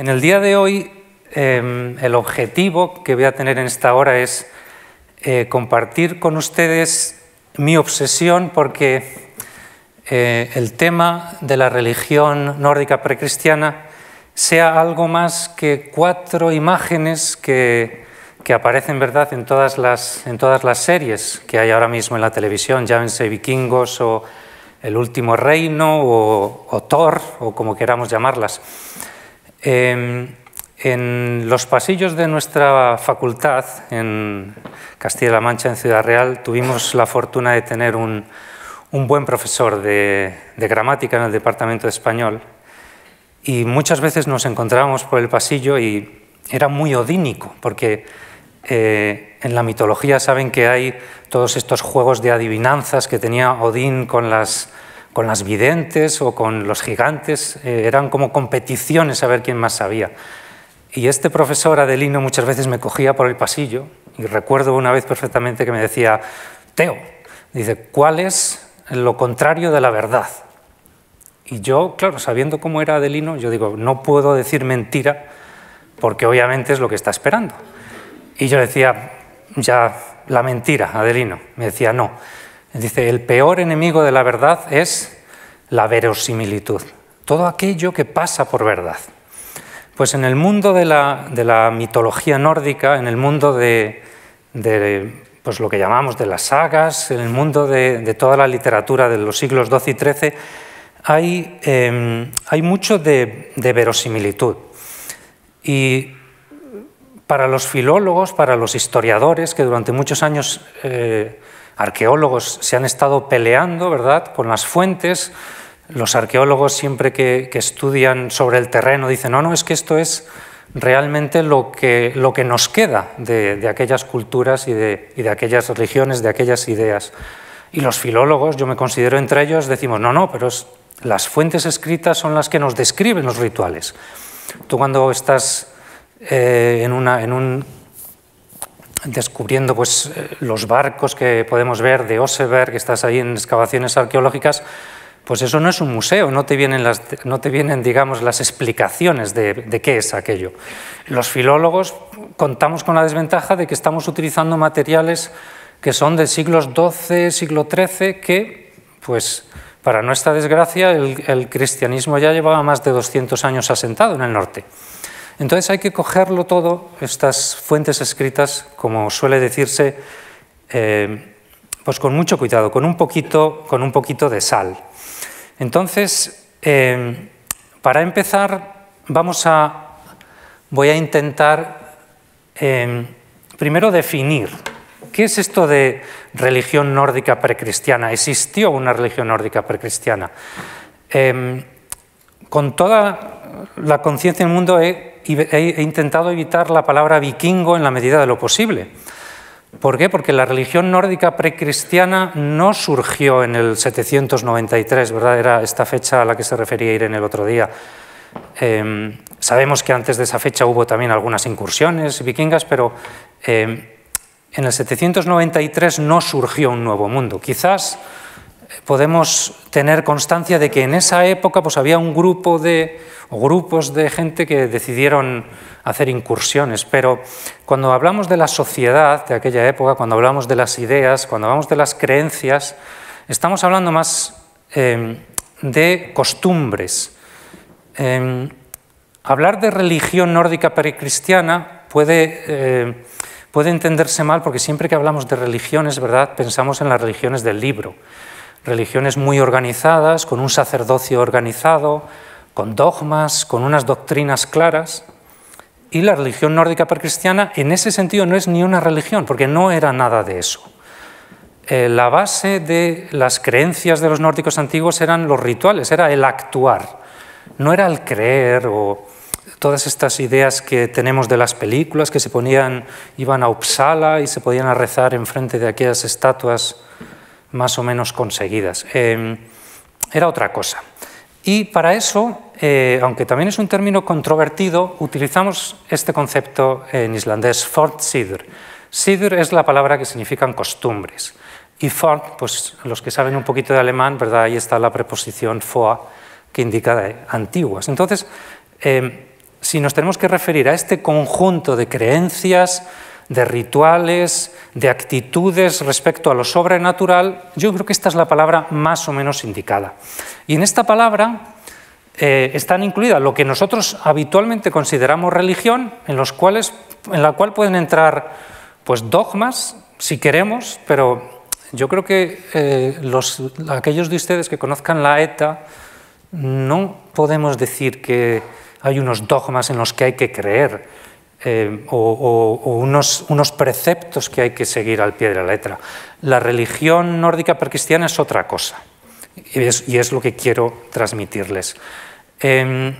En el día de hoy, em, el objetivo que voy a tener en esta hora es eh, compartir con ustedes mi obsesión porque eh, el tema de la religión nórdica precristiana sea algo más que cuatro imágenes que, aparecen ¿verdad? En, todas las, en todas las series que hay ahora mismo en la televisión, llámense vikingos o El último reino o Thor o como queramos llamarlas. Em, en los pasillos de nuestra facultad, en Castilla-La Mancha, en Ciudad Real, tuvimos la fortuna de tener un, buen profesor de, gramática en el Departamento de Español y muchas veces nos encontrábamos por el pasillo y era muy odínico, porque eh, en la mitología saben que hay todos estos juegos de adivinanzas que tenía Odín con las con las videntes o con los gigantes, eh, eran como competiciones a ver quién más sabía. Y este profesor Adelino muchas veces me cogía por el pasillo y recuerdo una vez perfectamente que me decía, Teo, dice, ¿cuál es lo contrario de la verdad? Y yo, claro, sabiendo cómo era Adelino, yo digo, no puedo decir mentira porque obviamente es lo que está esperando. Y yo decía, ya, la mentira, Adelino. Me decía, no. Dice, el peor enemigo de la verdad es la verosimilitud, todo aquello que pasa por verdad. Pues en el mundo de la, mitología nórdica, en el mundo de, pues lo que llamamos de las sagas, en el mundo de, toda la literatura de los siglos XII y XIII, hay, em, hay mucho de, verosimilitud. Y para los filólogos, para los historiadores que durante muchos años eh, arqueólogos se han estado peleando ¿verdad? con las fuentes. Los arqueólogos siempre que, estudian sobre el terreno dicen, no, no, es que esto es realmente lo que, lo que nos queda de, aquellas culturas y de, aquellas religiones, de aquellas ideas. Y los filólogos, yo me considero entre ellos, decimos, no, no, pero las fuentes escritas son las que nos describen los rituales. Tú cuando estás eh, en, una, en un descubriendo pues, eh, los barcos que podemos ver de Oseberg, que estás ahí en excavaciones arqueológicas, pues eso no es un museo, no te vienen, las, no te vienen digamos, las explicaciones de, qué es aquello. Los filólogos contamos con la desventaja de que estamos utilizando materiales que son de siglos XII, siglo XIII, que, pues, para nuestra desgracia, el, el cristianismo ya llevaba más de 200 años asentado en el norte. Entonces hay que cogerlo todo, estas fuentes escritas, como suele decirse, eh, pues con mucho cuidado, con un poquito, con un poquito de sal. Entonces, eh, para empezar, vamos a, voy a intentar em, primero definir qué es esto de religión nórdica precristiana. ¿Existió una religión nórdica precristiana? Em, con toda la conciencia del mundo he, intentado evitar la palabra vikingo en la medida de lo posible. ¿Por qué? Porque la religión nórdica precristiana no surgió en el 793, ¿verdad? Era esta fecha a la que se refería Irene el otro día. Em, sabemos que antes de esa fecha hubo también algunas incursiones vikingas, pero em, en el 793 no surgió un nuevo mundo. Quizás eh, podemos tener constancia de que en esa época pues, había un grupo de grupos de gente que decidieron hacer incursiones, pero cuando hablamos de la sociedad de aquella época, cuando hablamos de las ideas, cuando hablamos de las creencias, estamos hablando más em, de costumbres. Em, hablar de religión nórdica precristiana puede, eh, puede entenderse mal porque siempre que hablamos de religiones, ¿verdad? pensamos en las religiones del libro. Religiones muy organizadas, con un sacerdocio organizado, con dogmas, con unas doctrinas claras. Y la religión nórdica precristiana en ese sentido no es ni una religión, porque no era nada de eso. Eh, la base de las creencias de los nórdicos antiguos eran los rituales, era el actuar, no era el creer o todas estas ideas que tenemos de las películas que se ponían, iban a Uppsala y se podían rezar enfrente de aquellas estatuas más o menos conseguidas. Eh, era otra cosa. Y para eso, eh, aunque también es un término controvertido, utilizamos este concepto en islandés, fort sidur. es la palabra que significan costumbres. Y fort, pues los que saben un poquito de alemán, ¿verdad? ahí está la preposición foa, que indica antiguas. Entonces, eh, si nos tenemos que referir a este conjunto de creencias, de rituales, de actitudes respecto a lo sobrenatural, yo creo que esta es la palabra más o menos indicada. Y en esta palabra eh, están incluidas lo que nosotros habitualmente consideramos religión, en, los cuales, en la cual pueden entrar pues, dogmas, si queremos, pero yo creo que eh, aquellos de ustedes que conozcan la ETA, no podemos decir que hay unos dogmas en los que hay que creer eh, o, unos, preceptos que hay que seguir al pie de la letra. La religión nórdica precristiana es otra cosa y es, lo que quiero transmitirles. Em,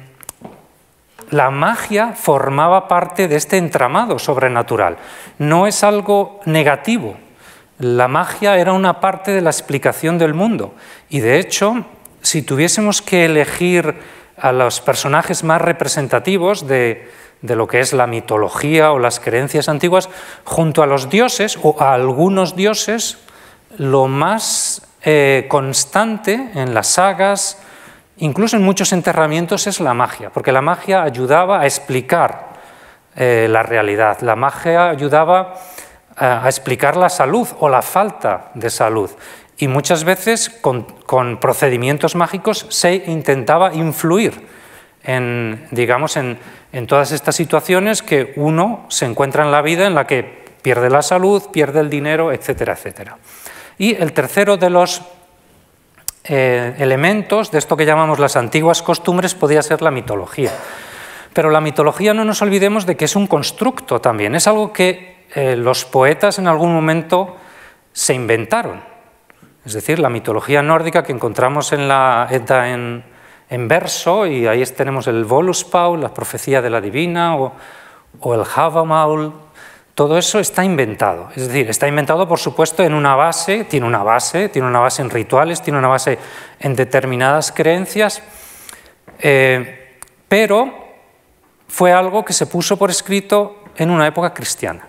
la magia formaba parte de este entramado sobrenatural. No es algo negativo. La magia era una parte de la explicación del mundo. Y de hecho, si tuviésemos que elegir a los personajes más representativos de, de lo que es la mitología o las creencias antiguas, junto a los dioses o a algunos dioses, lo más eh, constante en las sagas, incluso en muchos enterramientos, es la magia, porque la magia ayudaba a explicar eh, la realidad, la magia ayudaba eh, a, explicar la salud o la falta de salud. Y muchas veces con procedimientos mágicos se intentaba influir en, digamos, en, en todas estas situaciones que uno se encuentra en la vida en la que pierde la salud, pierde el dinero, etcétera, etcétera. Y el tercero de los eh, elementos de esto que llamamos las antiguas costumbres podría ser la mitología. Pero la mitología no nos olvidemos de que es un constructo también, es algo que eh, los poetas en algún momento se inventaron. Es decir, la mitología nórdica que encontramos en la Edda en, en verso, y ahí tenemos el Paul, la profecía de la divina, o, el Havamaul, todo eso está inventado. Es decir, está inventado, por supuesto, en una base, tiene una base, tiene una base en rituales, tiene una base en determinadas creencias, eh, pero fue algo que se puso por escrito en una época cristiana.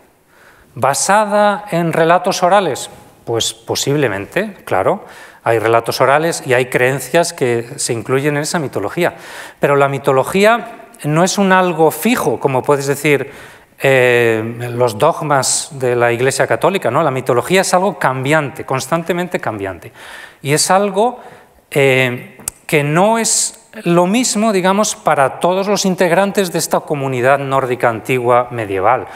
¿Basada en relatos orales? Pues posiblemente, claro. Hay relatos orales y hay creencias que se incluyen en esa mitología. Pero la mitología no es un algo fijo, como puedes decir eh, los dogmas de la Iglesia Católica. ¿no? La mitología es algo cambiante, constantemente cambiante. Y es algo eh, que no es lo mismo, digamos, para todos los integrantes de esta comunidad nórdica antigua medieval.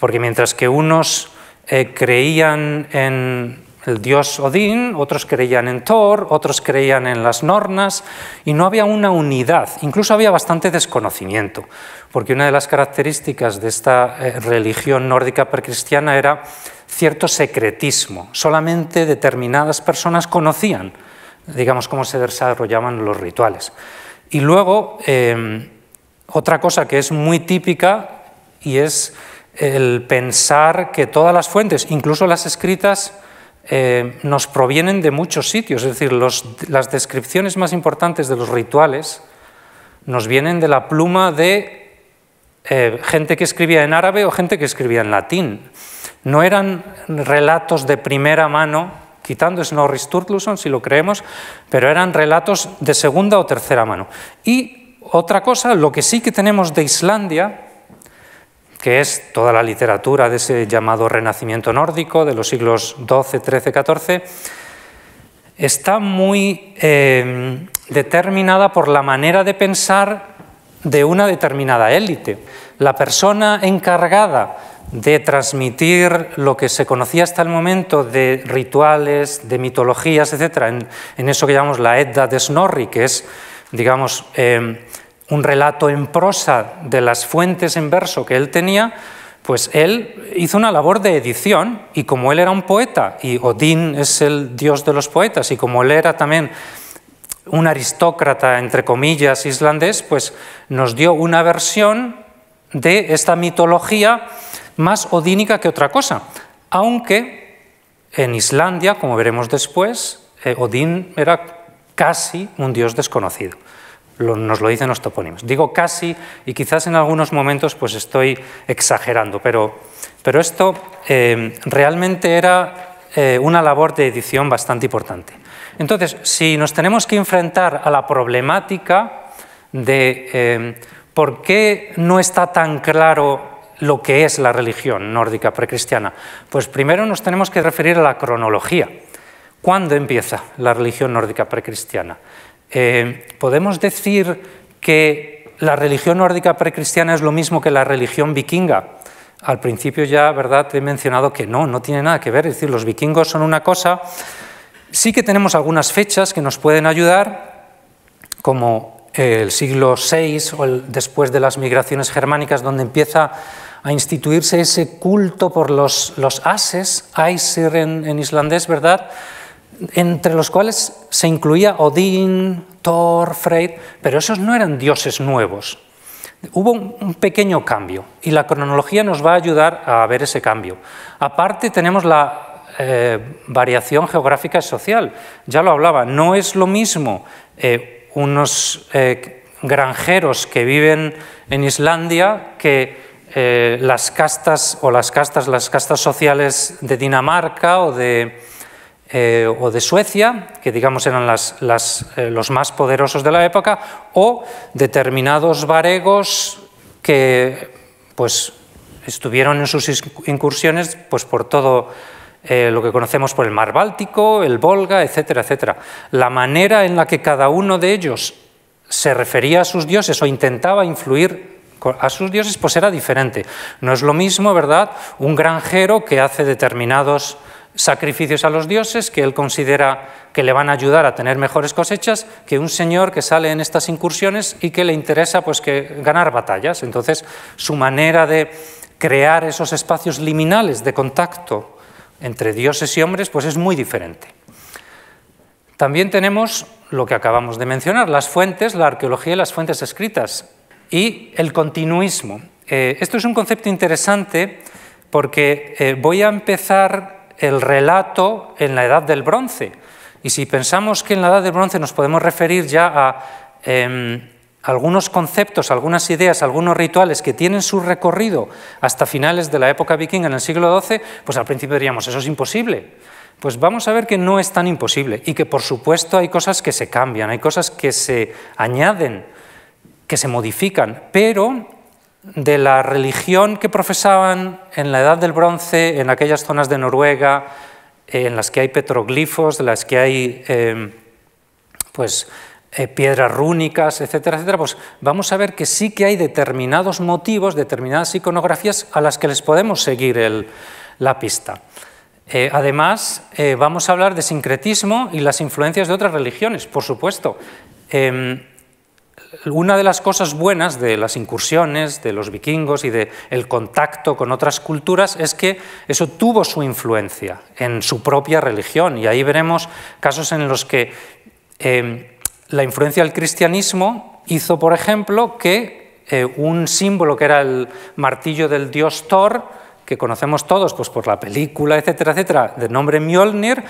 Porque mientras que unos eh, creían en el dios Odín, otros creían en Thor, otros creían en las Nornas, y no había una unidad, incluso había bastante desconocimiento, porque una de las características de esta eh, religión nórdica precristiana era cierto secretismo, solamente determinadas personas conocían, digamos, cómo se desarrollaban los rituales. Y luego, em, otra cosa que es muy típica y es el pensar que todas las fuentes, incluso las escritas, eh, nos provienen de muchos sitios, es decir, las descripciones más importantes de los rituales nos vienen de la pluma de eh, gente que escribía en árabe o gente que escribía en latín. No eran relatos de primera mano, quitando Snorri Sturluson, si lo creemos, pero eran relatos de segunda o tercera mano. Y otra cosa, lo que sí que tenemos de Islandia, que es toda la literatura de ese llamado Renacimiento nórdico de los siglos XII, XIII, XIV, está muy eh, determinada por la manera de pensar de una determinada élite. La persona encargada de transmitir lo que se conocía hasta el momento de rituales, de mitologías, etc., en, eso que llamamos la Edda de Snorri, que es, digamos, eh, un relato en prosa de las fuentes en verso que él tenía, pues él hizo una labor de edición y como él era un poeta y Odín es el dios de los poetas y como él era también un aristócrata, entre comillas, islandés, pues nos dio una versión de esta mitología más odínica que otra cosa. Aunque en Islandia, como veremos después, eh, Odín era casi un dios desconocido nos lo dicen los topónimos. Digo casi y quizás en algunos momentos pues estoy exagerando, pero, esto em, realmente era eh, una labor de edición bastante importante. Entonces, si nos tenemos que enfrentar a la problemática de em, por qué no está tan claro lo que es la religión nórdica precristiana, pues primero nos tenemos que referir a la cronología. ¿Cuándo empieza la religión nórdica precristiana? Eh, ¿Podemos decir que la religión nórdica precristiana es lo mismo que la religión vikinga? Al principio ya, ¿verdad?, he mencionado que no, no tiene nada que ver. Es decir, los vikingos son una cosa. Sí que tenemos algunas fechas que nos pueden ayudar, como el siglo VI o después de las migraciones germánicas, donde empieza a instituirse ese culto por los, los ases, Aesir en islandés, ¿verdad?, entre los cuales se incluía Odín, Thor, Frey, pero esos no eran dioses nuevos. Hubo un pequeño cambio y la cronología nos va a ayudar a ver ese cambio. Aparte tenemos la eh, variación geográfica y social. Ya lo hablaba, no es lo mismo eh, unos eh, granjeros que viven en Islandia que las castas o las castas, las castas sociales de Dinamarca o de, eh, o de Suecia, que digamos eran las, eh, los más poderosos de la época, o determinados varegos que pues, estuvieron en sus incursiones pues, por todo eh, lo que conocemos por el mar Báltico, el Volga, etcétera, etcétera. La manera en la que cada uno de ellos se refería a sus dioses o intentaba influir a sus dioses, pues era diferente. No es lo mismo, ¿verdad?, un granjero que hace determinados sacrificios a los dioses que él considera que le van a ayudar a tener mejores cosechas que un señor que sale en estas incursiones y que le interesa pues que ganar batallas. Entonces, su manera de crear esos espacios liminales de contacto entre dioses y hombres pues es muy diferente. También tenemos lo que acabamos de mencionar, las fuentes, la arqueología y las fuentes escritas y el continuismo. Eh, esto es un concepto interesante porque eh, voy a empezar el relato en la Edad del Bronce. Y si pensamos que en la Edad del Bronce nos podemos referir ya a em, algunos conceptos, algunas ideas, algunos rituales que tienen su recorrido hasta finales de la época vikinga en el siglo XII, pues al principio diríamos, eso es imposible. Pues vamos a ver que no es tan imposible y que por supuesto hay cosas que se cambian, hay cosas que se añaden, que se modifican, pero de la religión que profesaban en la Edad del Bronce, en aquellas zonas de Noruega, eh, en las que hay petroglifos, en las que hay em, pues, eh, piedras rúnicas, etcétera, etcétera, pues vamos a ver que sí que hay determinados motivos, determinadas iconografías a las que les podemos seguir la pista. Eh, además, vamos a hablar de sincretismo y las influencias de otras religiones, por supuesto. Em, una de las cosas buenas de las incursiones, de los vikingos y del el contacto con otras culturas es que eso tuvo su influencia en su propia religión. Y ahí veremos casos en los que em, la influencia del cristianismo hizo, por ejemplo, que eh, un símbolo que era el martillo del dios Thor, que conocemos todos pues, por la película, etcétera, etcétera, de nombre Mjolnir,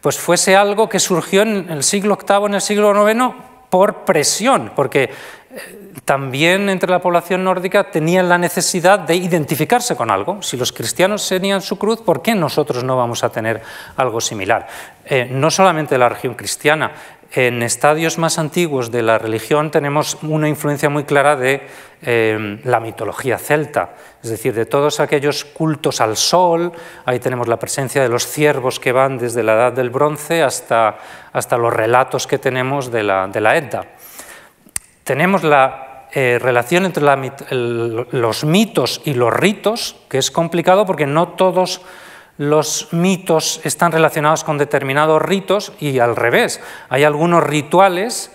pues fuese algo que surgió en el siglo VIII, en el siglo IX, por presión, porque eh, también entre la población nórdica tenían la necesidad de identificarse con algo. Si los cristianos tenían su cruz, ¿por qué nosotros no vamos a tener algo similar? Eh, no solamente la región cristiana, en estadios más antiguos de la religión tenemos una influencia muy clara de em, la mitología celta, es decir, de todos aquellos cultos al sol, ahí tenemos la presencia de los ciervos que van desde la Edad del Bronce hasta, hasta los relatos que tenemos de la, de Edda. Tenemos la eh, relación entre los mitos y los ritos, que es complicado porque no todos los mitos están relacionados con determinados ritos y al revés. Hay algunos rituales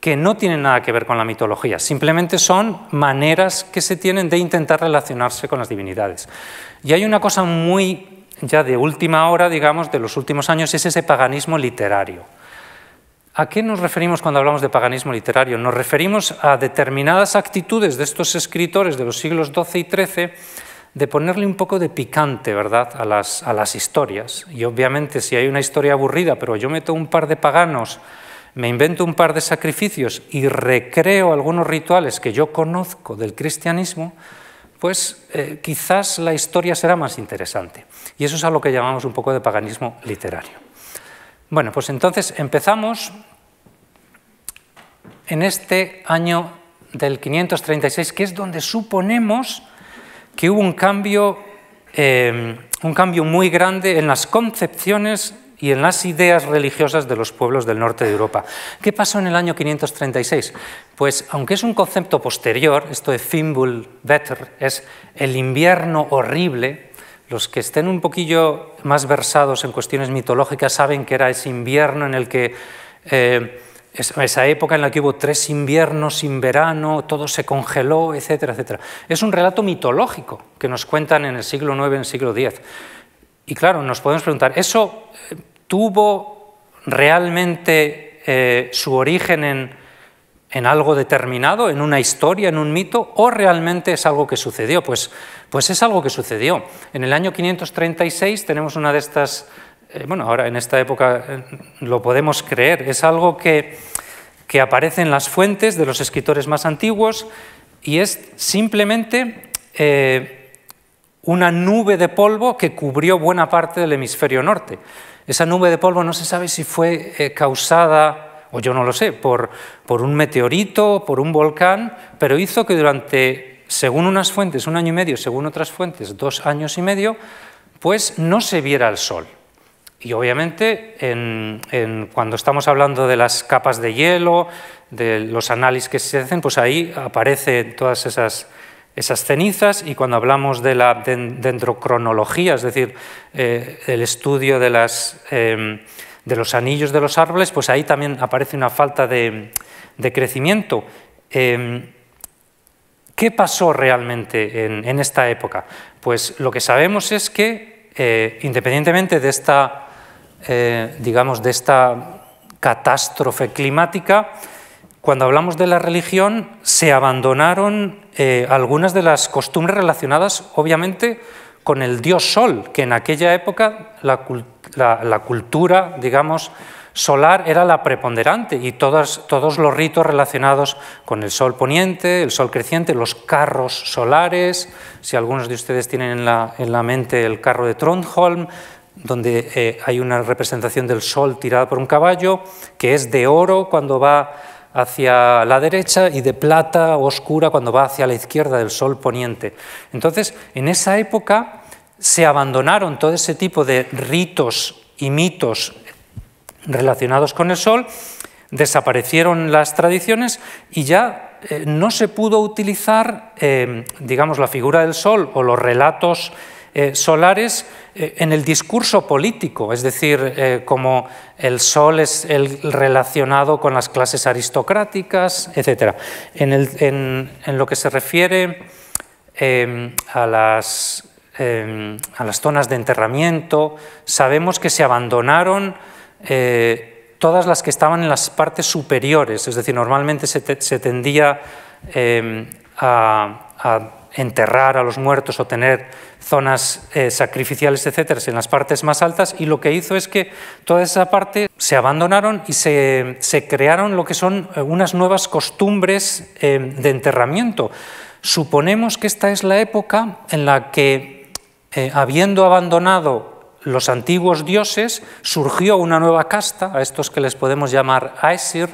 que no tienen nada que ver con la mitología, simplemente son maneras que se tienen de intentar relacionarse con las divinidades. Y hay una cosa muy ya de última hora, digamos, de los últimos años, es ese paganismo literario. ¿A qué nos referimos cuando hablamos de paganismo literario? Nos referimos a determinadas actitudes de estos escritores de los siglos XII y XIII de ponerle un poco de picante ¿verdad? A, las, a las historias. Y obviamente si hay una historia aburrida, pero yo meto un par de paganos, me invento un par de sacrificios y recreo algunos rituales que yo conozco del cristianismo, pues eh, quizás la historia será más interesante. Y eso es a lo que llamamos un poco de paganismo literario. Bueno, pues entonces empezamos en este año del 536, que es donde suponemos que hubo un cambio, em, un cambio muy grande en las concepciones y en las ideas religiosas de los pueblos del norte de Europa. ¿Qué pasó en el año 536? Pues aunque es un concepto posterior, esto de Fimbul Better es el invierno horrible, los que estén un poquillo más versados en cuestiones mitológicas saben que era ese invierno en el que eh, esa época en la que hubo tres inviernos sin verano, todo se congeló, etcétera, etcétera. Es un relato mitológico que nos cuentan en el siglo IX, en el siglo X. Y claro, nos podemos preguntar, ¿eso eh, tuvo realmente eh, su origen en, en, algo determinado, en una historia, en un mito, o realmente es algo que sucedió? Pues, pues es algo que sucedió. En el año 536 tenemos una de estas eh, bueno, ahora en esta época eh, lo podemos creer, es algo que, aparece en las fuentes de los escritores más antiguos y es simplemente eh, una nube de polvo que cubrió buena parte del hemisferio norte. Esa nube de polvo no se sabe si fue causada, o yo no lo sé, por, por un meteorito, por un volcán, pero hizo que durante, según unas fuentes, un año y medio, según otras fuentes, dos años y medio, pues no se viera el sol. Y obviamente, cuando estamos hablando de las capas de hielo, de los análisis que se hacen, pues ahí aparecen todas esas, esas cenizas y cuando hablamos de la dendrocronología, es decir, eh, el estudio de, las, em, de, los anillos de los árboles, pues ahí también aparece una falta de, de crecimiento. Em, ¿Qué pasó realmente en, en, esta época? Pues lo que sabemos es que, eh, independientemente de esta eh, digamos, de esta catástrofe climática, cuando hablamos de la religión se abandonaron eh, algunas de las costumbres relacionadas, obviamente, con el dios sol, que en aquella época la, cultura, digamos, solar era la preponderante y todos los ritos relacionados con el sol poniente, el sol creciente, los carros solares, si algunos de ustedes tienen en la, en la mente el carro de Trondholm, donde eh, hay una representación del sol tirada por un caballo, que es de oro cuando va hacia la derecha y de plata oscura cuando va hacia la izquierda del sol poniente. Entonces, en esa época se abandonaron todo ese tipo de ritos y mitos relacionados con el sol, desaparecieron las tradiciones y ya eh, no se pudo utilizar, eh, digamos, la figura del sol o los relatos eh, solares eh, en el discurso político, es decir, eh, como el sol es el relacionado con las clases aristocráticas, etc. En, lo que se refiere em, a las, em, a, las, zonas de enterramiento, sabemos que se abandonaron todas las que estaban en las partes superiores, es decir, normalmente se, tendía em, a enterrar a los muertos o tener zonas eh, sacrificiales, etcétera, en las partes más altas. Y lo que hizo es que toda esa parte se abandonaron y se, crearon lo que son eh, unas nuevas costumbres eh, de enterramiento. Suponemos que esta es la época en la que, habiendo abandonado los antiguos dioses, surgió una nueva casta, a estos que les podemos llamar Aesir,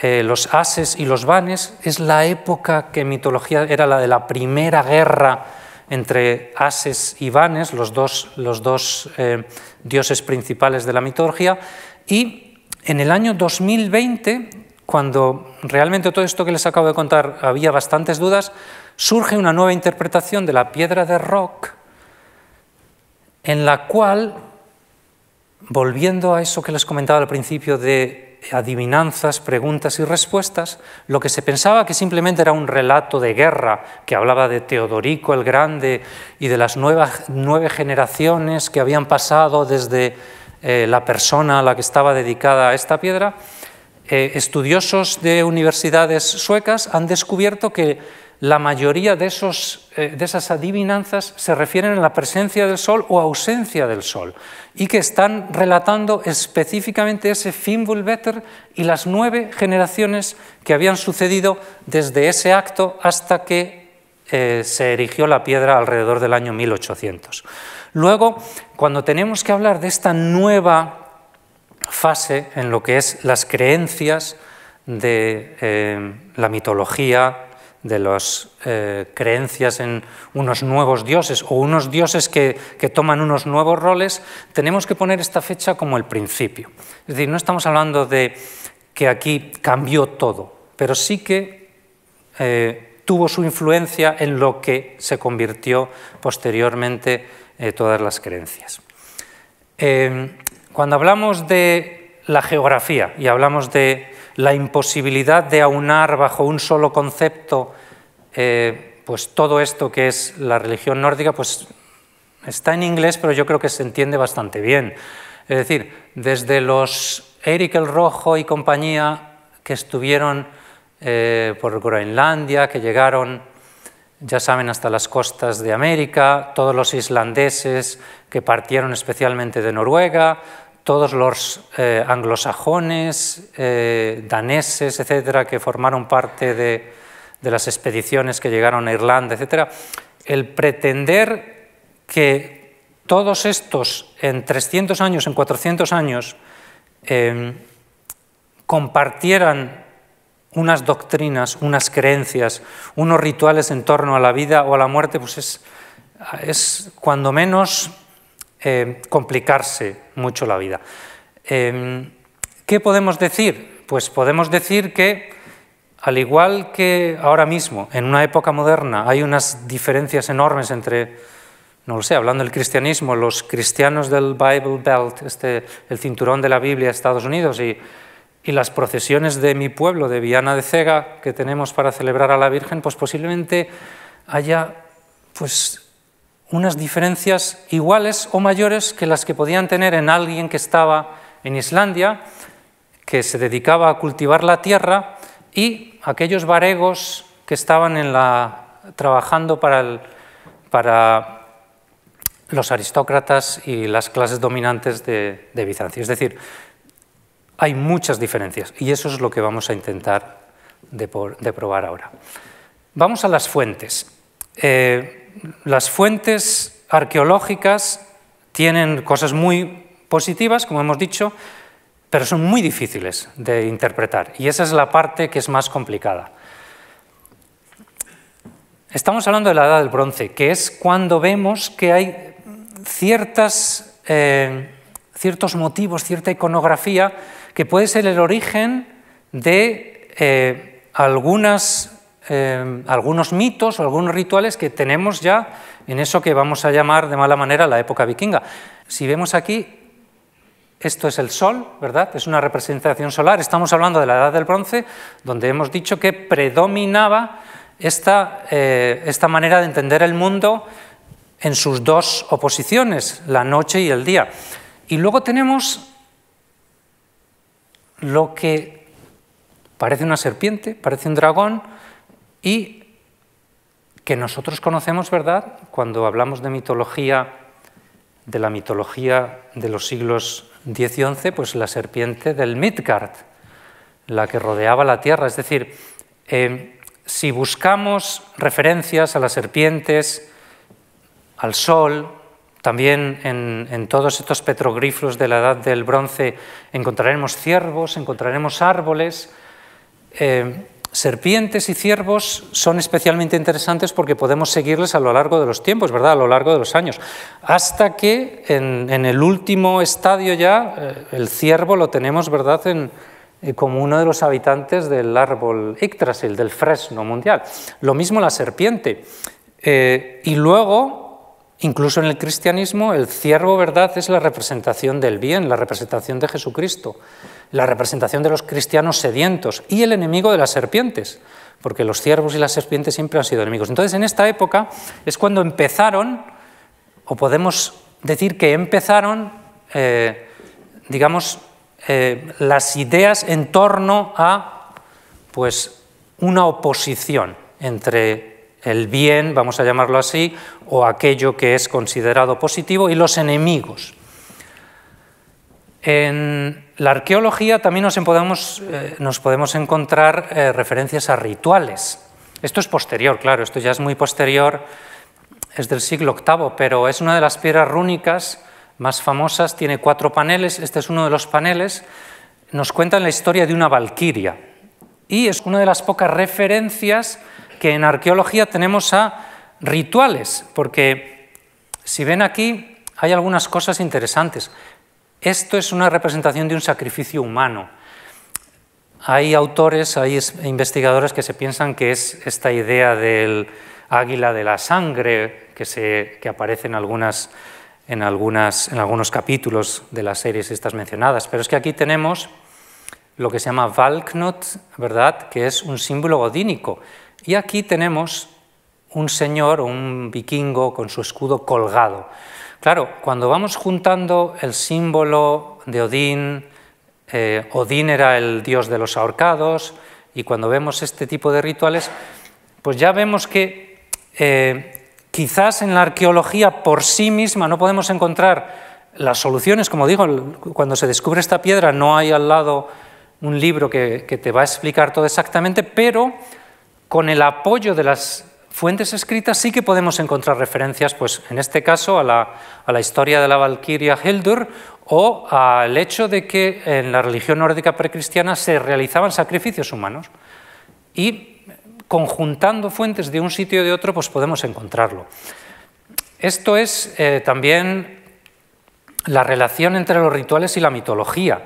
eh, los ases y los vanes, es la época que en mitología era la de la primera guerra entre ases y vanes, los dos, los dos eh, dioses principales de la mitología, y en el año 2020, cuando realmente todo esto que les acabo de contar había bastantes dudas, surge una nueva interpretación de la piedra de rock, en la cual, volviendo a eso que les comentaba al principio de adivinanzas, preguntas y respuestas, lo que se pensaba que simplemente era un relato de guerra, que hablaba de Teodorico el Grande y de las nuevas, nueve generaciones que habían pasado desde eh, la persona a la que estaba dedicada esta piedra, eh, estudiosos de universidades suecas han descubierto que la mayoría eh, de, esas adivinanzas se refieren a la presencia del sol o ausencia del sol y que están relatando específicamente ese Fimbulwetter y las nueve generaciones que habían sucedido desde ese acto hasta que eh, se erigió la piedra alrededor del año 1800. Luego, cuando tenemos que hablar de esta nueva fase en lo que es las creencias de eh, la mitología de las eh, creencias en unos nuevos dioses o unos dioses que, toman unos nuevos roles, tenemos que poner esta fecha como el principio. Es decir, no estamos hablando de que aquí cambió todo, pero sí que eh, tuvo su influencia en lo que se convirtió posteriormente eh, todas las creencias. cuando hablamos de la geografía y hablamos de la imposibilidad de aunar bajo un solo concepto eh, pues todo esto que es la religión nórdica, pues está en inglés, pero yo creo que se entiende bastante bien. Es decir, desde los Eric el Rojo y compañía que estuvieron eh, por Groenlandia, que llegaron, ya saben, hasta las costas de América, todos los islandeses que partieron especialmente de Noruega, todos los eh, anglosajones, eh, daneses, etcétera, que formaron parte de, las expediciones que llegaron a Irlanda, etcétera, el pretender que todos estos en 300 años, en 400 años, em, compartieran unas doctrinas, unas creencias, unos rituales en torno a la vida o a la muerte, pues es, es cuando menos eh, complicarse mucho la vida. Em, ¿Qué podemos decir? Pues podemos decir que, al igual que ahora mismo, en una época moderna, hay unas diferencias enormes entre, no lo sé, hablando del cristianismo, los cristianos del Bible Belt, este, el cinturón de la Biblia, Estados Unidos, y, y las procesiones de mi pueblo, de Viana de Cega, que tenemos para celebrar a la Virgen, pues posiblemente haya pues, unas diferencias iguales o mayores que las que podían tener en alguien que estaba en Islandia, que se dedicaba a cultivar la tierra, y aquellos varegos que estaban en la, trabajando para, para los aristócratas y las clases dominantes de, Bizancio. Es decir, hay muchas diferencias y eso es lo que vamos a intentar de, probar ahora. Vamos a las fuentes. Eh, las fuentes arqueológicas tienen cosas muy positivas, como hemos dicho, pero son muy difíciles de interpretar. Y esa es la parte que es más complicada. Estamos hablando de la edad del bronce, que es cuando vemos que hay ciertas, eh, ciertos motivos, cierta iconografía, que puede ser el origen de eh, algunas Em, algunos mitos o algunos rituales que tenemos ya en eso que vamos a llamar de mala manera la época vikinga. Si vemos aquí, esto es el sol, ¿verdad? Es una representación solar. Estamos hablando de la Edad del Bronce, donde hemos dicho que predominaba esta, eh, esta manera de entender el mundo en sus dos oposiciones, la noche y el día. Y luego tenemos lo que parece una serpiente, parece un dragón, y que nosotros conocemos, ¿verdad?, cuando hablamos de mitología, de la mitología de los siglos X y XI, pues la serpiente del Midgard, la que rodeaba la tierra. Es decir, eh, si buscamos referencias a las serpientes, al sol, también en, todos estos petroglifos de la Edad del Bronce encontraremos ciervos, encontraremos árboles. Eh, Serpientes y ciervos son especialmente interesantes porque podemos seguirles a lo largo de los tiempos, ¿verdad? A lo largo de los años. Hasta que en, el último estadio ya eh, el ciervo lo tenemos, ¿verdad? Eh, como uno de los habitantes del árbol Yggdrasil, del fresno mundial. Lo mismo la serpiente. Eh, y luego Incluso en el cristianismo el ciervo, ¿verdad?, es la representación del bien, la representación de Jesucristo, la representación de los cristianos sedientos y el enemigo de las serpientes, porque los ciervos y las serpientes siempre han sido enemigos. Entonces, en esta época es cuando empezaron, o podemos decir que empezaron, eh, digamos, eh, las ideas en torno a pues, una oposición entre el bien, vamos a llamarlo así, o aquello que es considerado positivo, y los enemigos. En la arqueología también nos eh, podemos, encontrar eh, referencias a rituales. Esto es posterior, claro, esto ya es muy posterior, es del siglo VIII, pero es una de las piedras rúnicas más famosas, tiene cuatro paneles, este es uno de los paneles, nos cuentan la historia de una valquiria y es una de las pocas referencias que en arqueología tenemos a rituales, porque si ven aquí hay algunas cosas interesantes. Esto es una representación de un sacrificio humano. Hay autores, hay investigadores que se piensan que es esta idea del águila de la sangre que, se, aparece en, algunas, en, algunas, en algunos capítulos de las series estas mencionadas. Pero es que aquí tenemos lo que se llama Valknot, ¿verdad? que es un símbolo godínico. Y aquí tenemos un señor, un vikingo, con su escudo colgado. Claro, cuando vamos juntando el símbolo de Odín, eh, Odín era el dios de los ahorcados, y cuando vemos este tipo de rituales, pues ya vemos que eh, quizás en la arqueología por sí misma no podemos encontrar las soluciones. Como digo, cuando se descubre esta piedra no hay al lado un libro que, que te va a explicar todo exactamente, pero con el apoyo de las fuentes escritas sí que podemos encontrar referencias, pues en este caso a la, historia de la Valquiria Hildur o al hecho de que en la religión nórdica precristiana se realizaban sacrificios humanos. Y conjuntando fuentes de un sitio y de otro, pues podemos encontrarlo. Esto es eh, también la relación entre los rituales y la mitología.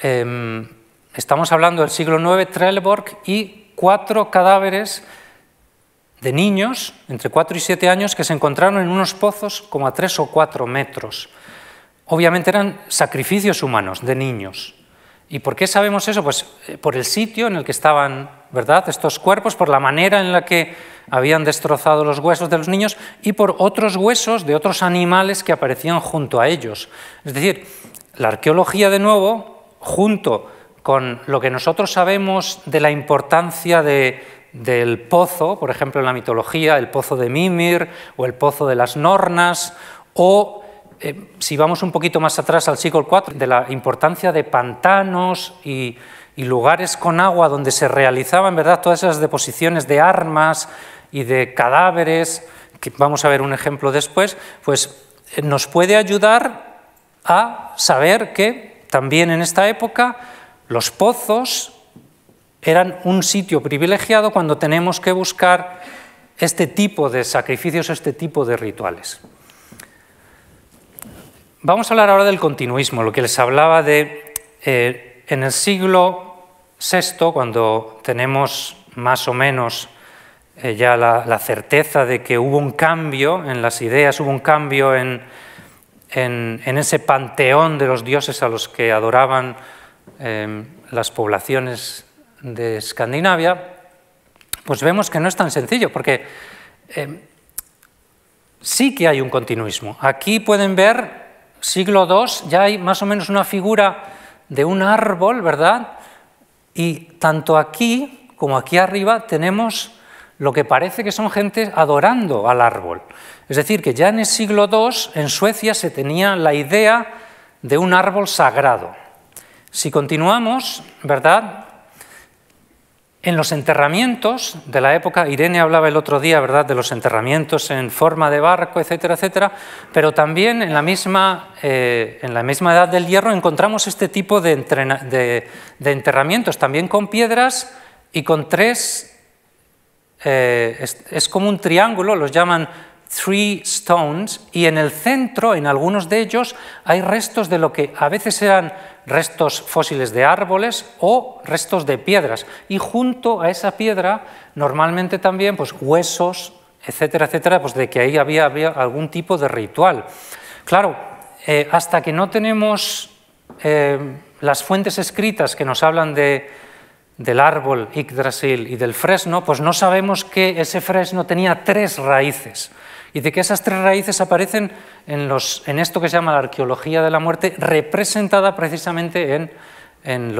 Em, estamos hablando del siglo IX, Trelleborg y cuatro cadáveres de niños entre 4 y 7 años que se encontraron en unos pozos como a tres o cuatro metros. Obviamente eran sacrificios humanos de niños. ¿Y por qué sabemos eso? Pues eh, por el sitio en el que estaban ¿verdad? estos cuerpos, por la manera en la que habían destrozado los huesos de los niños y por otros huesos de otros animales que aparecían junto a ellos. Es decir, la arqueología de nuevo, junto con lo que nosotros sabemos de la importancia del pozo, por ejemplo en la mitología, el pozo de Mimir o el pozo de las Nornas, o eh, si vamos un poquito más atrás al siglo IV, de la importancia de pantanos y, lugares con agua donde se realizaban ¿verdad? todas esas deposiciones de armas y de cadáveres, que vamos a ver un ejemplo después, pues eh, nos puede ayudar a saber que también en esta época los pozos eran un sitio privilegiado cuando tenemos que buscar este tipo de sacrificios, este tipo de rituales. Vamos a hablar ahora del continuismo, lo que les hablaba de eh, en el siglo VI, cuando tenemos más o menos eh, ya la, certeza de que hubo un cambio en las ideas, hubo un cambio en ese panteón de los dioses a los que adoraban Em, las poblaciones de Escandinavia, pues vemos que no es tan sencillo, porque em, sí que hay un continuismo. Aquí pueden ver, siglo II, ya hay más o menos una figura de un árbol, ¿verdad? Y tanto aquí como aquí arriba tenemos lo que parece que son gente adorando al árbol. Es decir, que ya en el siglo II en Suecia se tenía la idea de un árbol sagrado. Si continuamos, ¿verdad? En los enterramientos de la época, Irene hablaba el otro día, ¿verdad?, de los enterramientos en forma de barco, etcétera, etcétera, pero también en la misma, eh, en la misma edad del hierro encontramos este tipo de, enterramientos, también con piedras y con tres, eh, es, es como un triángulo, los llaman three stones, y en el centro, en algunos de ellos, hay restos de lo que a veces eran restos fósiles de árboles o restos de piedras. Y junto a esa piedra, normalmente también pues, huesos, etcétera, etcétera, pues de que ahí había, algún tipo de ritual. Claro, eh, hasta que no tenemos eh, las fuentes escritas que nos hablan del árbol Yggdrasil y del fresno, pues no sabemos que ese fresno tenía tres raíces y de que esas tres raíces aparecen en, esto que se llama la arqueología de la muerte, representada precisamente en,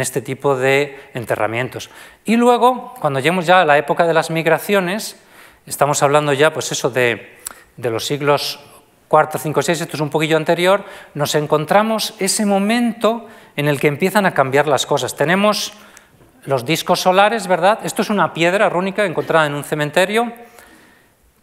este tipo de enterramientos. Y luego, cuando lleguemos ya a la época de las migraciones, estamos hablando ya pues eso de, los siglos IV, V, VI, esto es un poquillo anterior, nos encontramos ese momento en el que empiezan a cambiar las cosas. Tenemos los discos solares, ¿verdad? Esto es una piedra rúnica encontrada en un cementerio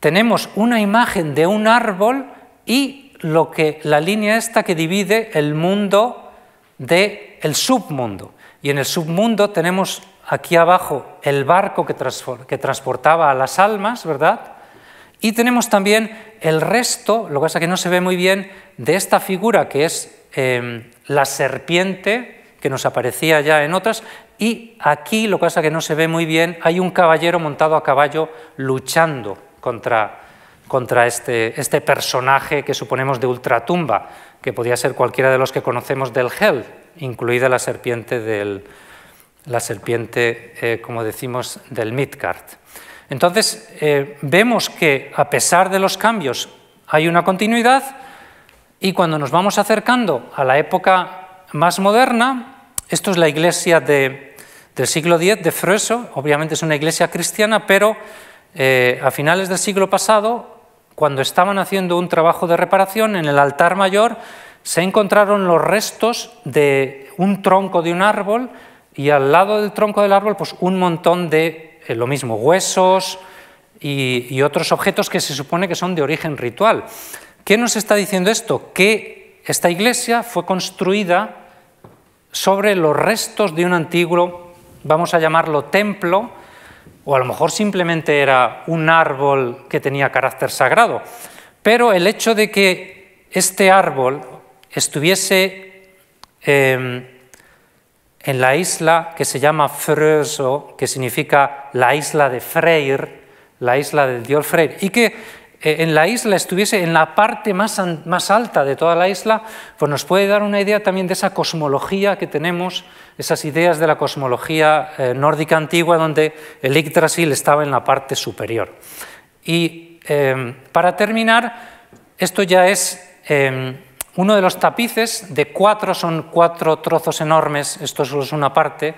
tenemos una imagen de un árbol y lo que la línea esta que divide el mundo de el submundo. Y en el submundo tenemos aquí abajo el barco que, transportaba a las almas, ¿verdad? Y tenemos también el resto, lo que pasa que no se ve muy bien, de esta figura que es em, la serpiente, que nos aparecía ya en otras, y aquí lo que pasa que no se ve muy bien, hay un caballero montado a caballo luchando contra, contra este, este personaje que suponemos de ultratumba, que podía ser cualquiera de los que conocemos del Hell, incluida la serpiente, del, la serpiente eh, como decimos, del Midgard. Entonces, eh, vemos que a pesar de los cambios hay una continuidad y cuando nos vamos acercando a la época más moderna, esto es la iglesia de, del siglo X de freso obviamente es una iglesia cristiana, pero eh, a finales del siglo pasado, cuando estaban haciendo un trabajo de reparación en el altar mayor, se encontraron los restos de un tronco de un árbol y al lado del tronco del árbol pues un montón de, eh, lo mismo, huesos y otros objetos que se supone que son de origen ritual. ¿Qué nos está diciendo esto? Que esta iglesia fue construida sobre los restos de un antiguo, vamos a llamarlo templo, o a lo mejor simplemente era un árbol que tenía carácter sagrado, pero el hecho de que este árbol estuviese em, en la isla que se llama Fröso, que significa la isla de Freyr, la isla del dios Freyr, y que eh, en la isla estuviese en la parte más, más alta de toda la isla, pues nos puede dar una idea también de esa cosmología que tenemos, esas ideas de la cosmología eh, nórdica antigua, donde el Yggdrasil estaba en la parte superior. Y em, para terminar, esto ya es em, uno de los tapices, de cuatro son cuatro trozos enormes, esto solo es una parte,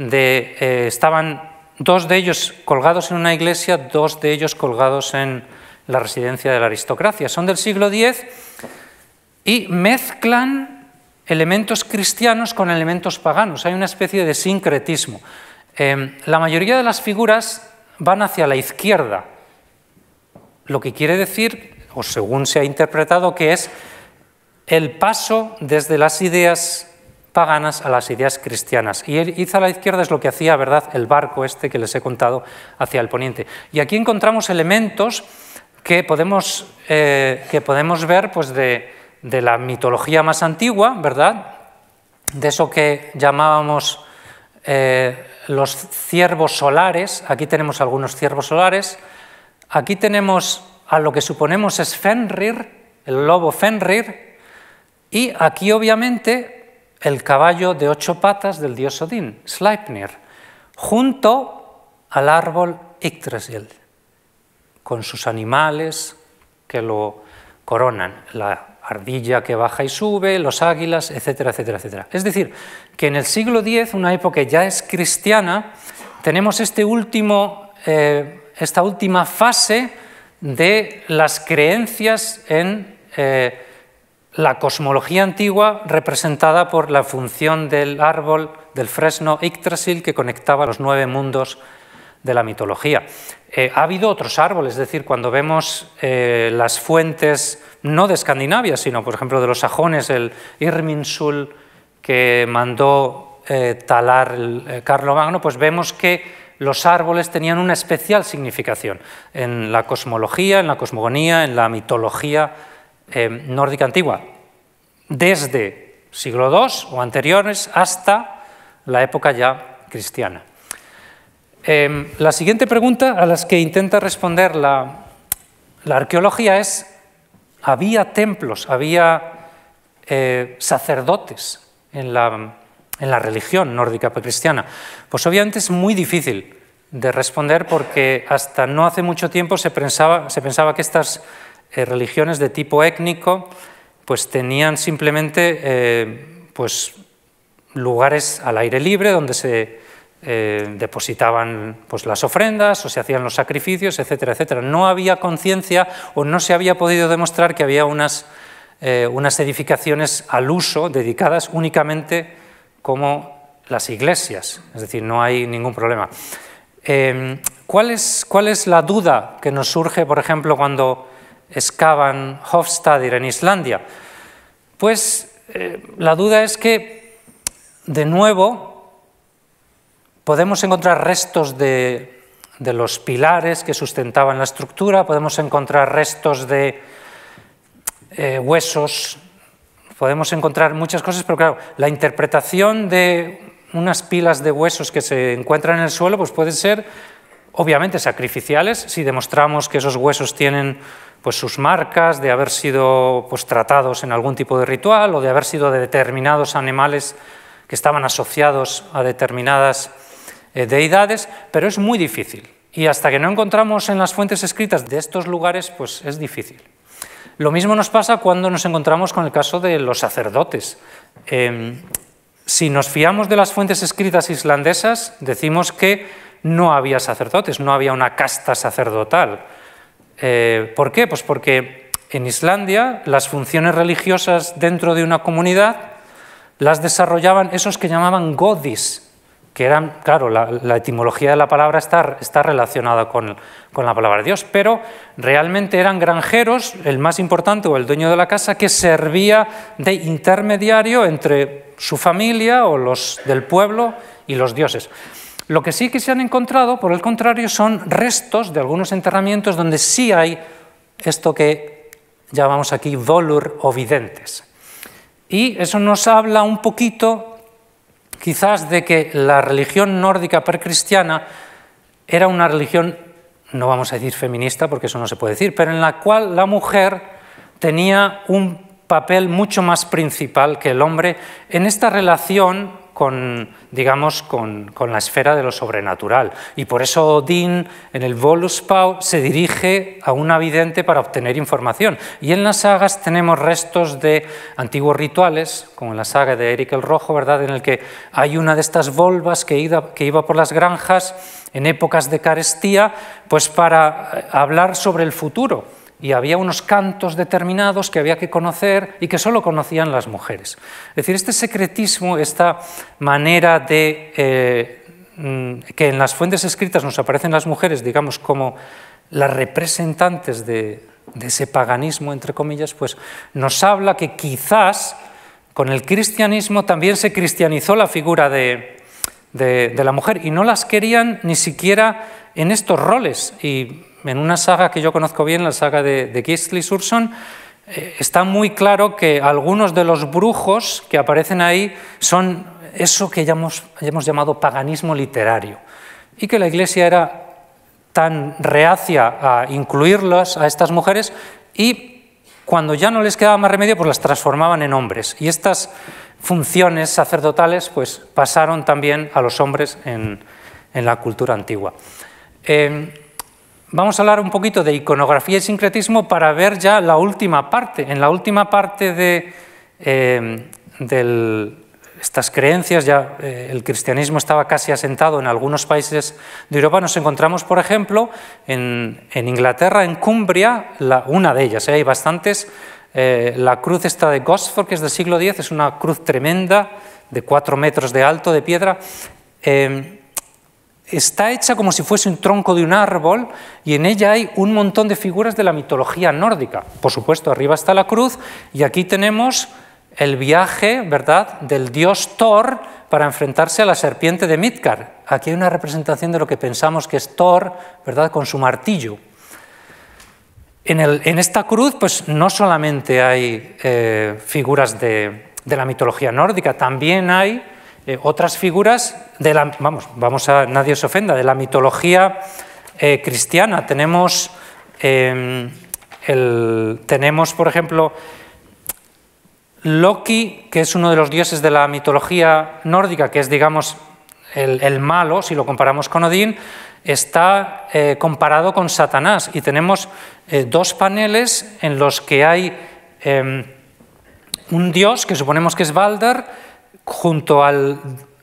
eh, estaban dos de ellos colgados en una iglesia, dos de ellos colgados en la residencia de la aristocracia. Son del siglo X y mezclan elementos cristianos con elementos paganos. Hay una especie de sincretismo. Em, la mayoría de las figuras van hacia la izquierda, lo que quiere decir, o según se ha interpretado, que es el paso desde las ideas paganas a las ideas cristianas. Y hizo a la izquierda es lo que hacía, ¿verdad?, el barco este que les he contado hacia el poniente. Y aquí encontramos elementos que podemos, eh, que podemos ver pues, de, la mitología más antigua, ¿verdad? De eso que llamábamos eh, los ciervos solares. Aquí tenemos algunos ciervos solares. Aquí tenemos a lo que suponemos es Fenrir, el lobo Fenrir. Y aquí, obviamente, el caballo de ocho patas del dios Odín, Sleipnir, junto al árbol Yggdrasil con sus animales que lo coronan, la ardilla que baja y sube, los águilas, etcétera, etcétera, etcétera. Es decir, que en el siglo X, una época ya es cristiana, tenemos este último, eh, esta última fase de las creencias en eh, la cosmología antigua representada por la función del árbol del fresno Yggdrasil que conectaba los nueve mundos de la mitología. Eh, ha habido otros árboles, es decir, cuando vemos eh, las fuentes, no de Escandinavia, sino por ejemplo de los sajones, el Irminsul que mandó eh, talar Carlo Magno, pues vemos que los árboles tenían una especial significación en la cosmología, en la cosmogonía, en la mitología nórdica antigua, desde siglo II o anteriores hasta la época ya cristiana. Em, la siguiente pregunta a las que intenta responder la, arqueología es, había templos, había eh, sacerdotes en la, religión nórdica cristiana? Pues obviamente es muy difícil de responder porque hasta no hace mucho tiempo se pensaba, que estas eh, religiones de tipo étnico pues tenían simplemente eh, pues, lugares al aire libre donde se eh, depositaban pues, las ofrendas o se hacían los sacrificios, etcétera, etcétera. No había conciencia o no se había podido demostrar que había unas, eh, unas edificaciones al uso dedicadas únicamente como las iglesias, es decir, no hay ningún problema. Em, ¿cuál, es, la duda que nos surge, por ejemplo, cuando excavan Hofstadir en Islandia? Pues eh, la duda es que, de nuevo, Podemos encontrar restos de, los pilares que sustentaban la estructura, podemos encontrar restos de eh, huesos, podemos encontrar muchas cosas, pero claro, la interpretación de unas pilas de huesos que se encuentran en el suelo pues pueden ser obviamente sacrificiales si demostramos que esos huesos tienen pues sus marcas de haber sido pues, tratados en algún tipo de ritual o de haber sido de determinados animales que estaban asociados a determinadas eh, deidades, pero es muy difícil. Y hasta que no encontramos en las fuentes escritas de estos lugares, pues es difícil. Lo mismo nos pasa cuando nos encontramos con el caso de los sacerdotes. Em, si nos fiamos de las fuentes escritas islandesas, decimos que no había sacerdotes, no había una casta sacerdotal. Eh, ¿Por qué? Pues porque en Islandia las funciones religiosas dentro de una comunidad las desarrollaban esos que llamaban godis, que eran, claro, la, etimología de la palabra está, está relacionada con, con, la palabra de Dios, pero realmente eran granjeros, el más importante o el dueño de la casa, que servía de intermediario entre su familia o los del pueblo y los dioses. Lo que sí que se han encontrado, por el contrario, son restos de algunos enterramientos donde sí hay esto que llamamos aquí volur o videntes. Y eso nos habla un poquito quizás de que la religión nórdica precristiana era una religión, no vamos a decir feminista porque eso no se puede decir, pero en la cual la mujer tenía un papel mucho más principal que el hombre en esta relación con, digamos, con, la esfera de lo sobrenatural. Y por eso Odín en el Pau se dirige a un avidente para obtener información. Y en las sagas tenemos restos de antiguos rituales, como la saga de Eric el Rojo, ¿verdad? en el que hay una de estas volvas que iba, que iba por las granjas en épocas de carestía, pues para hablar sobre el futuro y había unos cantos determinados que había que conocer y que solo conocían las mujeres. Es decir, este secretismo, esta manera de eh, mm, que en las fuentes escritas nos aparecen las mujeres, digamos, como las representantes de, ese paganismo, entre comillas, pues nos habla que quizás con el cristianismo también se cristianizó la figura de, de, la mujer y no las querían ni siquiera en estos roles. Y en una saga que yo conozco bien, la saga de, de Surson, eh, está muy claro que algunos de los brujos que aparecen ahí son eso que hayamos llamado paganismo literario y que la Iglesia era tan reacia a incluirlas a estas mujeres y cuando ya no les quedaba más remedio pues las transformaban en hombres y estas funciones sacerdotales pues pasaron también a los hombres en, la cultura antigua. Eh, vamos a hablar un poquito de iconografía y sincretismo para ver ya la última parte. En la última parte de eh, estas creencias, ya eh, el cristianismo estaba casi asentado en algunos países de Europa, nos encontramos, por ejemplo, en, Inglaterra, en Cumbria, la, una de ellas, ¿eh? hay bastantes, la cruz está de Gosford, que es del siglo X, es una cruz tremenda, de cuatro metros de alto, de piedra está hecha como si fuese un tronco de un árbol y en ella hay un montón de figuras de la mitología nórdica. Por supuesto, arriba está la cruz y aquí tenemos el viaje, ¿verdad?, del dios Thor para enfrentarse a la serpiente de Midgar. Aquí hay una representación de lo que pensamos que es Thor, ¿verdad?, con su martillo. En, esta cruz, pues no solamente hay eh, figuras de la mitología nórdica, también hay eh, otras figuras de la, vamos, vamos a, nadie se ofenda, de la mitología eh, cristiana. Tenemos, em, tenemos, por ejemplo, Loki, que es uno de los dioses de la mitología nórdica, que es, digamos, el, malo, si lo comparamos con Odín, está eh, comparado con Satanás. Y tenemos dos paneles en los que hay em, un dios, que suponemos que es Valdar junto al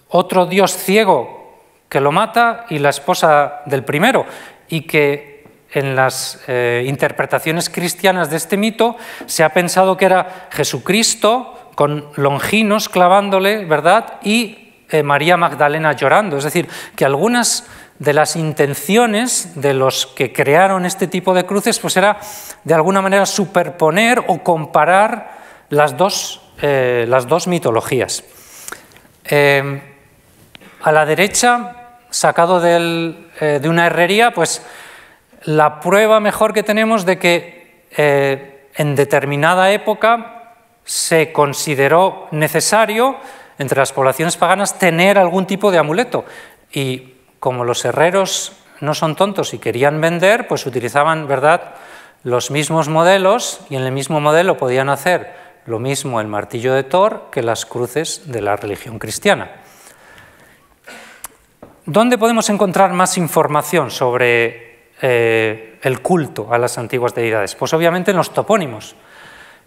otro dios ciego que lo mata y la esposa del primero, y que en las eh, interpretaciones cristianas de este mito se ha pensado que era Jesucristo con longinos clavándole, ¿verdad? Y eh, María Magdalena llorando. Es decir, que algunas de las intenciones de los que crearon este tipo de cruces, pues era de alguna manera superponer o comparar las dos eh, mitologías. Em, a la derecha, sacado eh, de una herrería, pues la prueba mejor que tenemos de que eh, en determinada época se consideró necesario entre las poblaciones paganas tener algún tipo de amuleto. Y como los herreros no son tontos y querían vender, pues utilizaban, ¿verdad?, los mismos modelos y en el mismo modelo podían hacer lo mismo el martillo de Thor que las cruces de la religión cristiana. ¿Dónde podemos encontrar más información sobre eh, el culto a las antiguas deidades? Pues obviamente en los topónimos.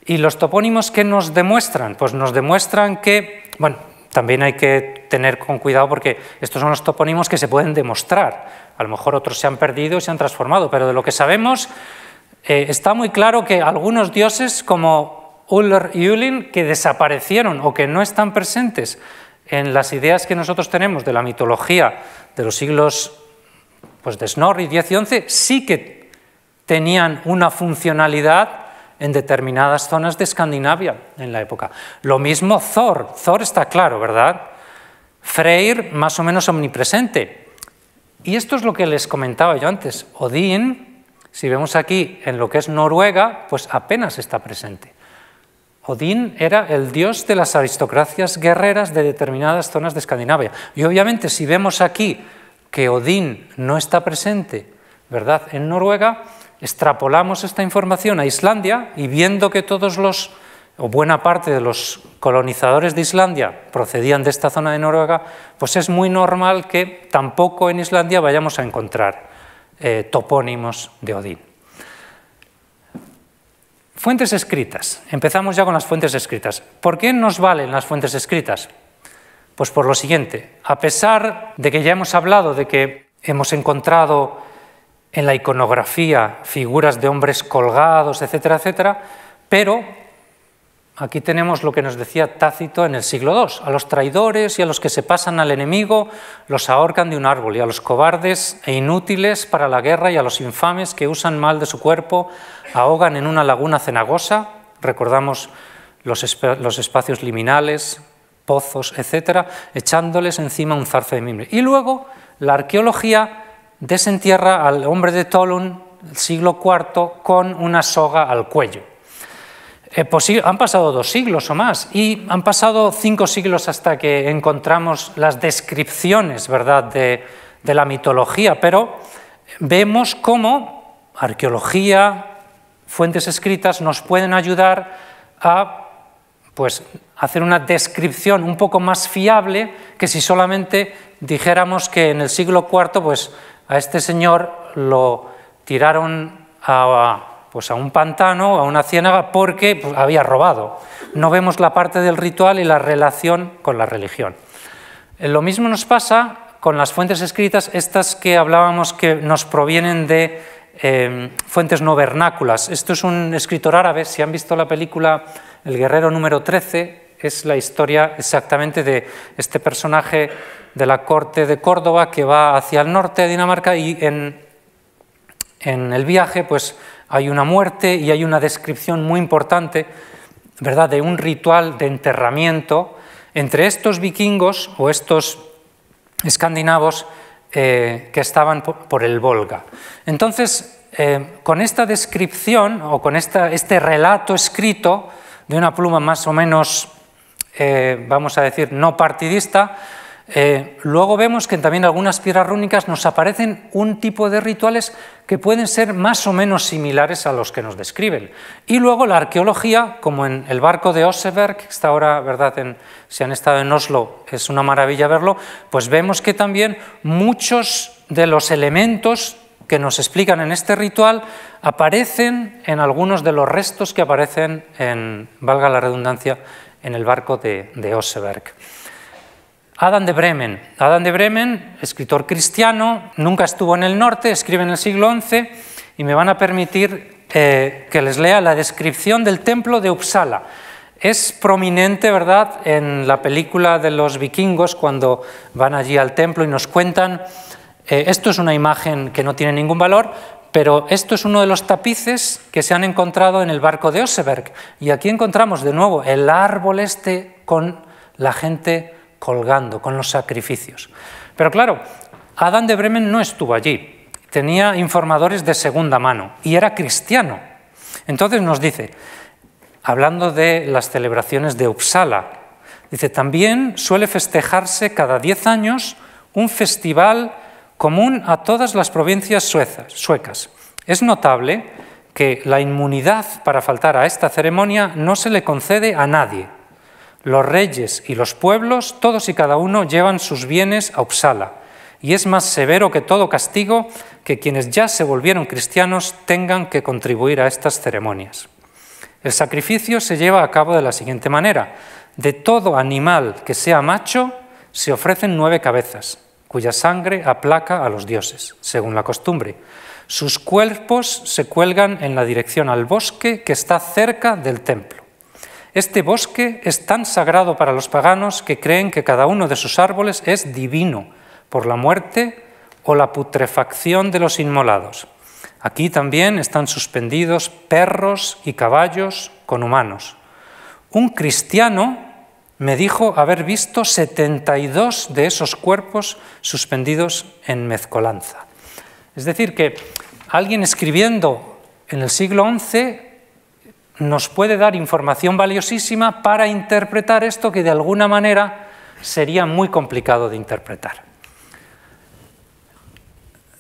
¿Y los topónimos qué nos demuestran? Pues nos demuestran que, bueno, también hay que tener con cuidado porque estos son los topónimos que se pueden demostrar. A lo mejor otros se han perdido y se han transformado, pero de lo que sabemos eh, está muy claro que algunos dioses como Uller y Ullin, que desaparecieron o que no están presentes en las ideas que nosotros tenemos de la mitología de los siglos pues, de Snorri 10 y 11, sí que tenían una funcionalidad en determinadas zonas de Escandinavia en la época. Lo mismo Thor, Thor está claro, ¿verdad? Freyr más o menos omnipresente. Y esto es lo que les comentaba yo antes. Odín, si vemos aquí en lo que es Noruega, pues apenas está presente. Odín era el dios de las aristocracias guerreras de determinadas zonas de Escandinavia. Y obviamente si vemos aquí que Odín no está presente, ¿verdad?, en Noruega, extrapolamos esta información a Islandia y viendo que todos los, o buena parte de los colonizadores de Islandia procedían de esta zona de Noruega, pues es muy normal que tampoco en Islandia vayamos a encontrar eh, topónimos de Odín. Fuentes escritas. Empezamos ya con las fuentes escritas. ¿Por qué nos valen las fuentes escritas? Pues por lo siguiente. A pesar de que ya hemos hablado de que hemos encontrado en la iconografía figuras de hombres colgados, etcétera, etcétera, pero Aquí tenemos lo que nos decía Tácito en el siglo II. A los traidores y a los que se pasan al enemigo los ahorcan de un árbol y a los cobardes e inútiles para la guerra y a los infames que usan mal de su cuerpo ahogan en una laguna cenagosa. Recordamos los, espacios liminales, pozos, etc., echándoles encima un zarzo de mimbre. Y luego la arqueología desentierra al hombre de Tolum, siglo IV, con una soga al cuello eh, pues han pasado dos siglos o más y han pasado cinco siglos hasta que encontramos las descripciones ¿verdad? De, la mitología, pero vemos cómo arqueología, fuentes escritas nos pueden ayudar a pues, hacer una descripción un poco más fiable que si solamente dijéramos que en el siglo IV pues, a este señor lo tiraron a pues a un pantano, a una ciénaga, porque pues, había robado. No vemos la parte del ritual y la relación con la religión. Eh, lo mismo nos pasa con las fuentes escritas, estas que hablábamos que nos provienen de em, fuentes no vernáculas. Esto es un escritor árabe, si han visto la película El guerrero número 13, es la historia exactamente de este personaje de la corte de Córdoba que va hacia el norte de Dinamarca y en, en el viaje pues hay una muerte y hay una descripción muy importante, ¿verdad?, de un ritual de enterramiento entre estos vikingos o estos escandinavos eh, que estaban por el Volga. Entonces, eh, con esta descripción o con este relato escrito de una pluma más o menos, eh, vamos a decir, no partidista, eh, luego vemos que también algunas piedras rúnicas nos aparecen un tipo de rituales que pueden ser más o menos similares a los que nos describen. Y luego la arqueología, como en el barco de Oseberg, que está ahora, ¿verdad? En, si han estado en Oslo, es una maravilla verlo, pues vemos que también muchos de los elementos que nos explican en este ritual aparecen en algunos de los restos que aparecen valga la redundancia, en el barco de, de Oseberg. Adam de Bremen. de Bremen, escritor cristiano, nunca estuvo en el norte, escribe en el siglo XI y me van a permitir eh, que les lea la descripción del templo de Uppsala. Es prominente, ¿verdad?, en la película de los vikingos cuando van allí al templo y nos cuentan, eh, esto es una imagen que no tiene ningún valor, pero esto es uno de los tapices que se han encontrado en el barco de Oseberg. Y aquí encontramos de nuevo el árbol este con la gente colgando, con los sacrificios. Pero claro, Adán de Bremen no estuvo allí, tenía informadores de segunda mano y era cristiano. Entonces nos dice, hablando de las celebraciones de Uppsala, dice, también suele festejarse cada 10 años un festival común a todas las provincias suecas. Es notable que la inmunidad para faltar a esta ceremonia no se le concede a nadie. Los reyes y los pueblos, todos y cada uno, llevan sus bienes a Uppsala, y es más severo que todo castigo que quienes ya se volvieron cristianos tengan que contribuir a estas ceremonias. El sacrificio se lleva a cabo de la siguiente manera. De todo animal que sea macho, se ofrecen nueve cabezas, cuya sangre aplaca a los dioses, según la costumbre. Sus cuerpos se cuelgan en la dirección al bosque que está cerca del templo. Este bosque es tan sagrado para los paganos que creen que cada uno de sus árboles es divino por la muerte o la putrefacción de los inmolados. Aquí también están suspendidos perros y caballos con humanos. Un cristiano me dijo haber visto 72 de esos cuerpos suspendidos en mezcolanza. Es decir, que alguien escribiendo en el siglo XI nos puede dar información valiosísima para interpretar esto que de alguna manera sería muy complicado de interpretar.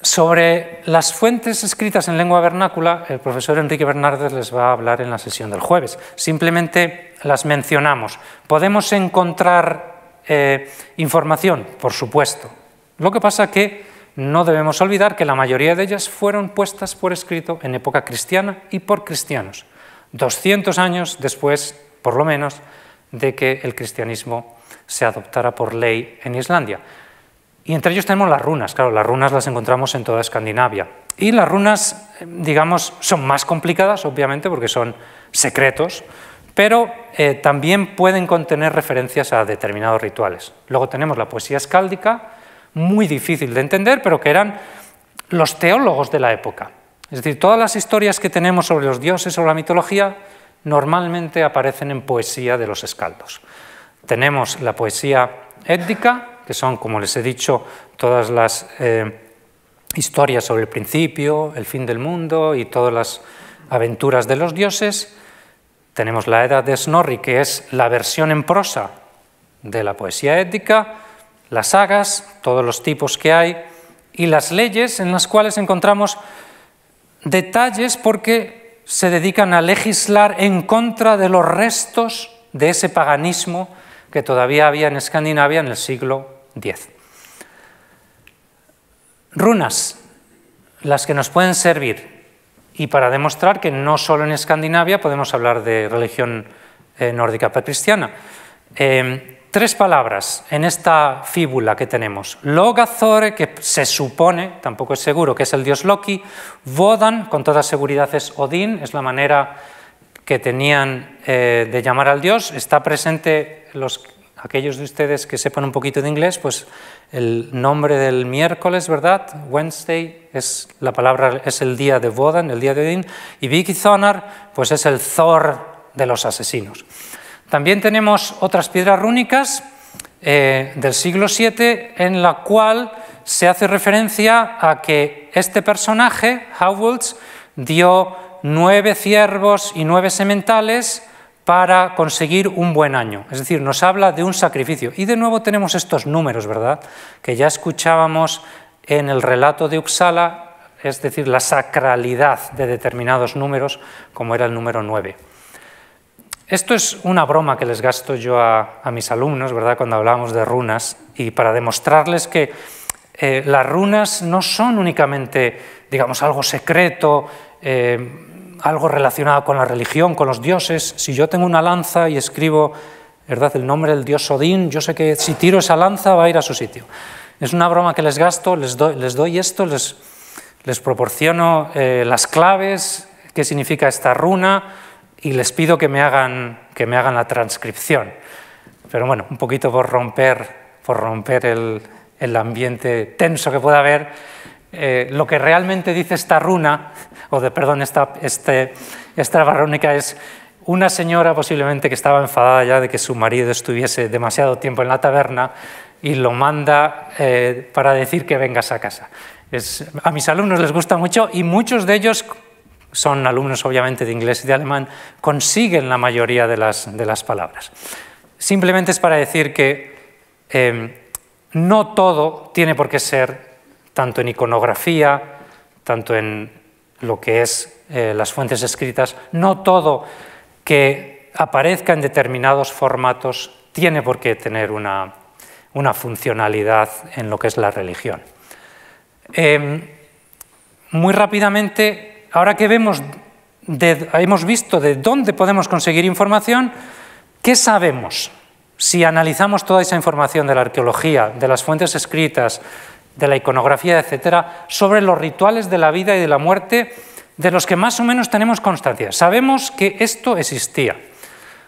Sobre las fuentes escritas en lengua vernácula, el profesor Enrique Bernárdez les va a hablar en la sesión del jueves. Simplemente las mencionamos. Podemos encontrar eh, información, por supuesto. Lo que pasa es que no debemos olvidar que la mayoría de ellas fueron puestas por escrito en época cristiana y por cristianos. 200 años después, por lo menos, de que el cristianismo se adoptara por ley en Islandia. Y entre ellos tenemos las runas, claro, las runas las encontramos en toda Escandinavia. Y las runas, eh, digamos, son más complicadas, obviamente, porque son secretos, pero eh, también pueden contener referencias a determinados rituales. Luego tenemos la poesía escáldica, muy difícil de entender, pero que eran los teólogos de la época, es decir, todas las historias que tenemos sobre los dioses, sobre la mitología, normalmente aparecen en poesía de los escaldos. Tenemos la poesía étnica, que son, como les he dicho, todas las eh, historias sobre el principio, el fin del mundo y todas las aventuras de los dioses. Tenemos la edad de Snorri, que es la versión en prosa de la poesía étnica. las sagas, todos los tipos que hay, y las leyes en las cuales encontramos detalles porque se dedican a legislar en contra de los restos de ese paganismo que todavía había en Escandinavia en el siglo X. Runas, las que nos pueden servir, y para demostrar que no solo en Escandinavia podemos hablar de religión eh, nórdica pre-cristiana. Em, tres palabras en esta fíbula que tenemos. Logazore, que se supone, tampoco es seguro, que es el dios Loki. Vodan, con toda seguridad es Odín, es la manera que tenían eh, de llamar al dios. Está presente, los, aquellos de ustedes que sepan un poquito de inglés, pues el nombre del miércoles, ¿verdad? Wednesday es la palabra, es el día de Vodan, el día de Odín. Y Vicky Thonar, pues es el Thor de los asesinos. También tenemos otras piedras rúnicas eh, del siglo VII en la cual se hace referencia a que este personaje, Howells, dio nueve ciervos y nueve sementales para conseguir un buen año. Es decir, nos habla de un sacrificio. Y de nuevo tenemos estos números, ¿verdad? Que ya escuchábamos en el relato de Uppsala, es decir, la sacralidad de determinados números, como era el número nueve. Esto es una broma que les gasto yo a, mis alumnos, ¿verdad? Cuando hablábamos de runas, y para demostrarles que eh, las runas no son únicamente, digamos, algo secreto, eh, algo relacionado con la religión, con los dioses. Si yo tengo una lanza y escribo ¿verdad? el nombre del dios Odín, yo sé que si tiro esa lanza va a ir a su sitio. Es una broma que les gasto, les doy, esto, les, proporciono eh, las claves, qué significa esta runa, y les pido que me hagan, que me hagan la transcripción. Pero bueno, un poquito por romper, por romper el, el ambiente tenso que pueda haber, eh, lo que realmente dice esta runa, o de, perdón, esta, este, esta barrónica es una señora posiblemente que estaba enfadada ya de que su marido estuviese demasiado tiempo en la taberna y lo manda eh, para decir que vengas a casa. Es, a mis alumnos les gusta mucho y muchos de ellos son alumnos obviamente de inglés y de alemán, consiguen la mayoría de las, palabras. Simplemente es para decir que em, no todo tiene por qué ser, tanto en iconografía, tanto en lo que es eh, las fuentes escritas, no todo que aparezca en determinados formatos tiene por qué tener una, funcionalidad en lo que es la religión. Em, muy rápidamente, ahora que hemos visto de dónde podemos conseguir información, ¿qué sabemos? Si analizamos toda esa información de la arqueología, de las fuentes escritas, de la iconografía, etcétera, sobre los rituales de la vida y de la muerte de los que más o menos tenemos constancia. Sabemos que esto existía.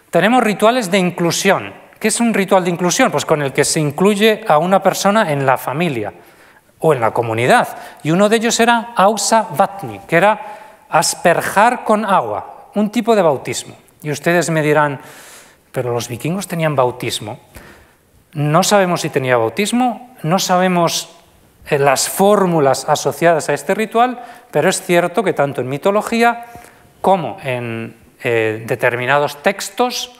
Tenemos rituales de inclusión. ¿Qué es un ritual de inclusión? Pues con el que se incluye a una persona en la familia o en la comunidad. Y uno de ellos era ausa vatni, que era asperjar con agua, un tipo de bautismo. Y ustedes me dirán, pero los vikingos tenían bautismo. No sabemos si tenía bautismo, no sabemos eh, las fórmulas asociadas a este ritual, pero es cierto que tanto en mitología como en eh, determinados textos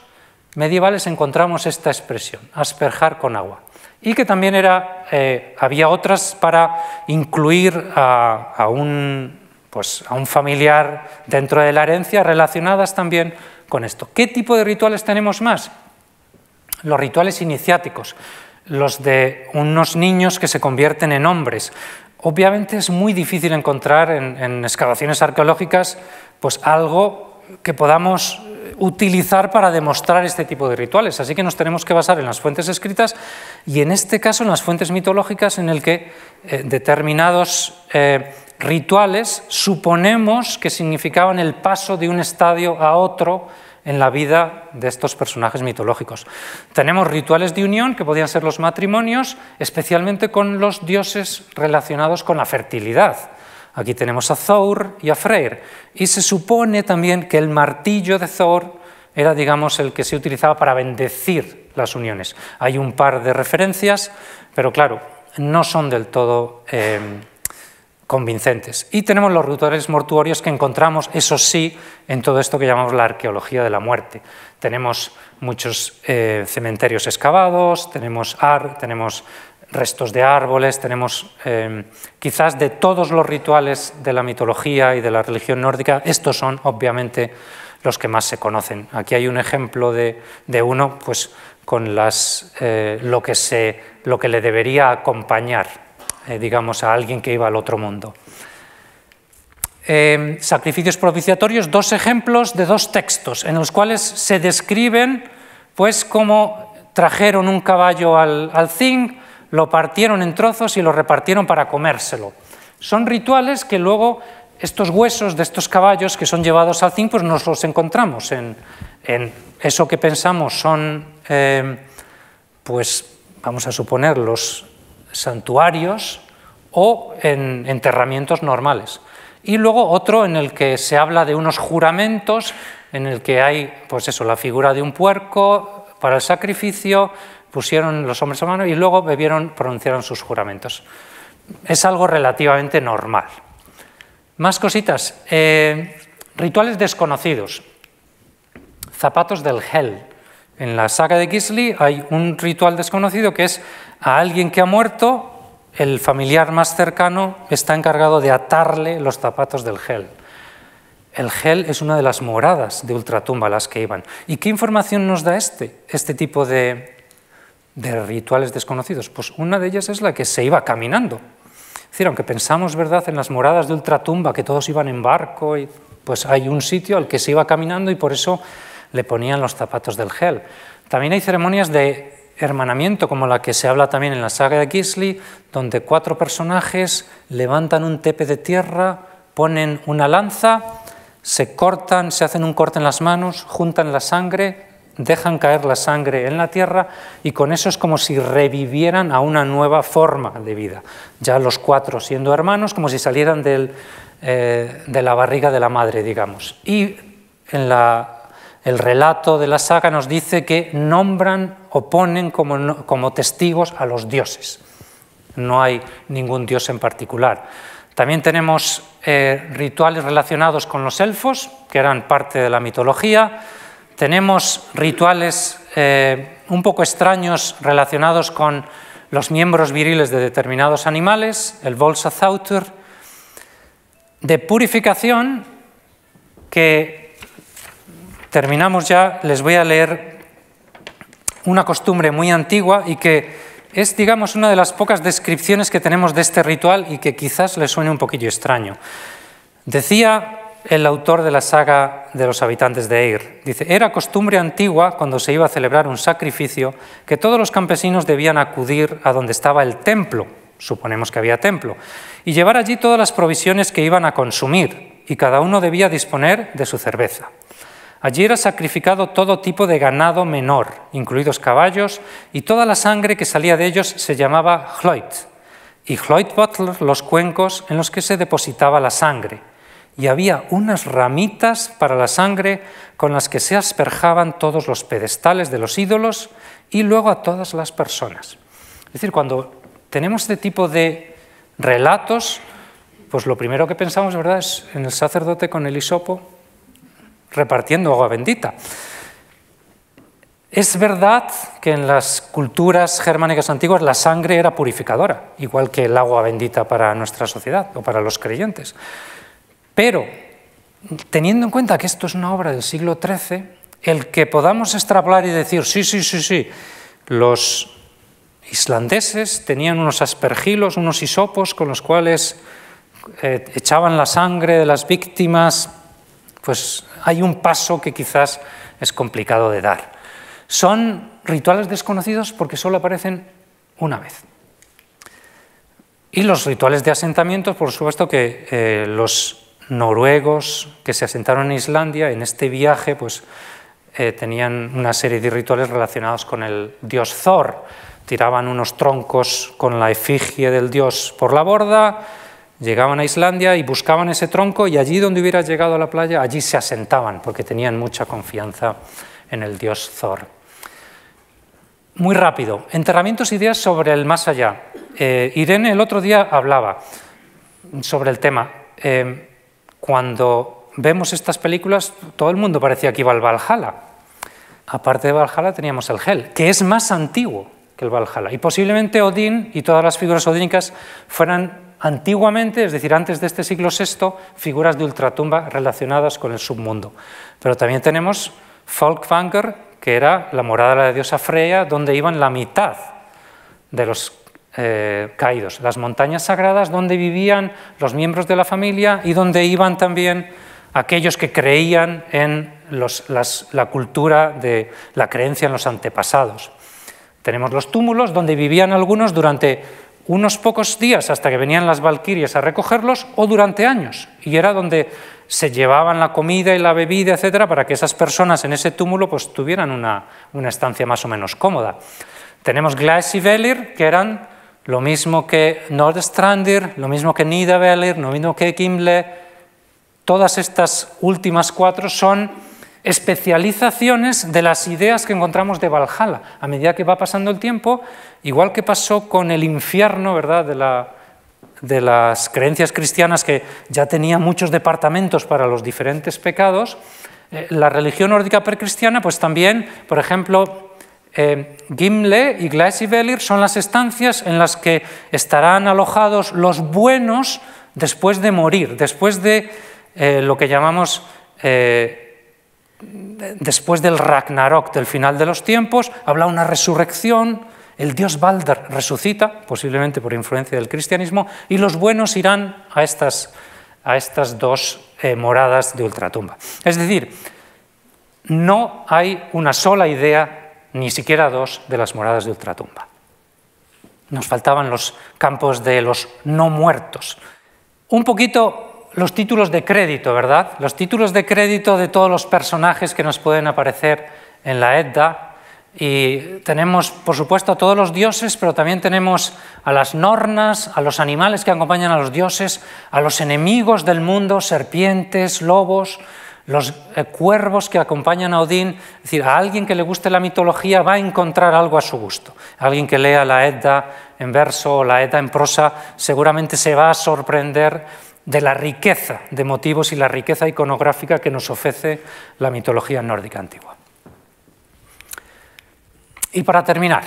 medievales encontramos esta expresión, asperjar con agua y que también era, eh, había otras para incluir a, un, pues, a un familiar dentro de la herencia relacionadas también con esto. ¿Qué tipo de rituales tenemos más? Los rituales iniciáticos, los de unos niños que se convierten en hombres. Obviamente es muy difícil encontrar en, en excavaciones arqueológicas pues algo que podamos eh, utilizar para demostrar este tipo de rituales. Así que nos tenemos que basar en las fuentes escritas y en este caso en las fuentes mitológicas en el que eh, determinados eh, rituales suponemos que significaban el paso de un estadio a otro en la vida de estos personajes mitológicos. Tenemos rituales de unión que podían ser los matrimonios, especialmente con los dioses relacionados con la fertilidad Aquí tenemos a Thor y a Freyr. Y se supone también que el martillo de Thor era, digamos, el que se utilizaba para bendecir las uniones. Hay un par de referencias, pero claro, no son del todo eh, convincentes. Y tenemos los rutores mortuorios que encontramos, eso sí, en todo esto que llamamos la arqueología de la muerte. Tenemos muchos eh, cementerios excavados, tenemos, ar, tenemos restos de árboles, tenemos em, quizás de todos los rituales de la mitología y de la religión nórdica, estos son obviamente los que más se conocen. Aquí hay un ejemplo de, uno pues, con las, eh, lo, que lo que le debería acompañar, eh, digamos, a alguien que iba al otro mundo. Em, sacrificios propiciatorios, dos ejemplos de dos textos en los cuales se describen pues cómo trajeron un caballo al, al zinc, lo partieron en trozos y lo repartieron para comérselo. Son rituales que luego estos huesos de estos caballos que son llevados al zinc, pues nos los encontramos en, eso que pensamos son, eh, pues vamos a suponer, los santuarios o en enterramientos normales. Y luego otro en el que se habla de unos juramentos, en el que hay, pues eso, la figura de un puerco para el sacrificio, pusieron los hombres a mano y luego bebieron, pronunciaron sus juramentos. Es algo relativamente normal. Más cositas. Eh, rituales desconocidos. Zapatos del Hel. En la saga de Gisli hay un ritual desconocido que es a alguien que ha muerto, el familiar más cercano está encargado de atarle los zapatos del gel. El gel es una de las moradas de ultratumba a las que iban. ¿Y qué información nos da este, este tipo de, de rituales desconocidos? Pues una de ellas es la que se iba caminando. Es decir, aunque pensamos, ¿verdad?, en las moradas de ultratumba, que todos iban en barco, y, pues hay un sitio al que se iba caminando y por eso le ponían los zapatos del gel. También hay ceremonias de hermanamiento, como la que se habla también en la saga de Gisli, donde cuatro personajes levantan un tepe de tierra, ponen una lanza, se cortan, se hacen un corte en las manos, juntan la sangre, dejan caer la sangre en la tierra y con eso es como si revivieran a una nueva forma de vida. Ya los cuatro siendo hermanos, como si salieran del, eh, de la barriga de la madre, digamos. Y en la, el relato de la saga nos dice que nombran o ponen como, testigos a los dioses. No hay ningún dios en particular. También tenemos eh, rituales relacionados con los elfos, que eran parte de la mitología tenemos rituales eh, un poco extraños relacionados con los miembros viriles de determinados animales, el Bolsa Zauter, de purificación que terminamos ya, les voy a leer una costumbre muy antigua y que es, digamos, una de las pocas descripciones que tenemos de este ritual y que quizás les suene un poquillo extraño. Decía el autor de la saga de los habitantes de Eir. Dice, era costumbre antigua, cuando se iba a celebrar un sacrificio, que todos los campesinos debían acudir a donde estaba el templo, suponemos que había templo, y llevar allí todas las provisiones que iban a consumir, y cada uno debía disponer de su cerveza. Allí era sacrificado todo tipo de ganado menor, incluidos caballos, y toda la sangre que salía de ellos se llamaba hloit, y hloit los cuencos en los que se depositaba la sangre y había unas ramitas para la sangre con las que se asperjaban todos los pedestales de los ídolos y luego a todas las personas. Es decir, cuando tenemos este tipo de relatos, pues lo primero que pensamos, ¿verdad?, es en el sacerdote con el hisopo repartiendo agua bendita. Es verdad que en las culturas germánicas antiguas la sangre era purificadora, igual que el agua bendita para nuestra sociedad o para los creyentes. Pero, teniendo en cuenta que esto es una obra del siglo XIII, el que podamos extrapolar y decir, sí, sí, sí, sí, los islandeses tenían unos aspergilos, unos hisopos con los cuales eh, echaban la sangre de las víctimas, pues hay un paso que quizás es complicado de dar. Son rituales desconocidos porque solo aparecen una vez. Y los rituales de asentamiento, por supuesto que eh, los noruegos que se asentaron en Islandia, en este viaje pues, eh, tenían una serie de rituales relacionados con el dios Thor. Tiraban unos troncos con la efigie del dios por la borda, llegaban a Islandia y buscaban ese tronco y allí donde hubiera llegado a la playa, allí se asentaban porque tenían mucha confianza en el dios Thor. Muy rápido, enterramientos y ideas sobre el más allá. Eh, Irene el otro día hablaba sobre el tema. Eh, cuando vemos estas películas, todo el mundo parecía que iba al Valhalla. Aparte de Valhalla teníamos el Hel, que es más antiguo que el Valhalla. Y posiblemente Odín y todas las figuras odínicas fueran antiguamente, es decir, antes de este siglo VI, figuras de ultratumba relacionadas con el submundo. Pero también tenemos Folkvanger, que era la morada de la diosa Freya, donde iban la mitad de los eh, caídos, las montañas sagradas donde vivían los miembros de la familia y donde iban también aquellos que creían en la cultura de la creencia en los antepasados. Tenemos los túmulos donde vivían algunos durante unos pocos días hasta que venían las valquirias a recogerlos o durante años. Y era donde se llevaban la comida y la bebida, etcétera, para que esas personas en ese túmulo pues, tuvieran una, una estancia más o menos cómoda. Tenemos Glaes y Velir, que eran lo mismo que Nordstrandir, lo mismo que Nidavellir, lo mismo que Kimble. todas estas últimas cuatro son especializaciones de las ideas que encontramos de Valhalla. A medida que va pasando el tiempo, igual que pasó con el infierno, ¿verdad? De, la, de las creencias cristianas que ya tenía muchos departamentos para los diferentes pecados, eh, la religión nórdica precristiana, pues también, por ejemplo, eh, Gimle y Belir son las estancias en las que estarán alojados los buenos después de morir, después de eh, lo que llamamos, eh, después del Ragnarok, del final de los tiempos, habla una resurrección, el dios Balder resucita, posiblemente por influencia del cristianismo, y los buenos irán a estas, a estas dos moradas de ultratumba. Es decir, no hay una sola idea ni siquiera dos de las moradas de ultratumba. Nos faltaban los campos de los no muertos. Un poquito los títulos de crédito, ¿verdad? Los títulos de crédito de todos los personajes que nos pueden aparecer en la Edda. Y tenemos, por supuesto, a todos los dioses, pero también tenemos a las nornas, a los animales que acompañan a los dioses, a los enemigos del mundo, serpientes, lobos, los eh, cuervos que acompañan a Odín, es decir, a alguien que le guste la mitología va a encontrar algo a su gusto. Alguien que lea la Edda en verso o la Edda en prosa seguramente se va a sorprender de la riqueza de motivos y la riqueza iconográfica que nos ofrece la mitología nórdica antigua. Y para terminar,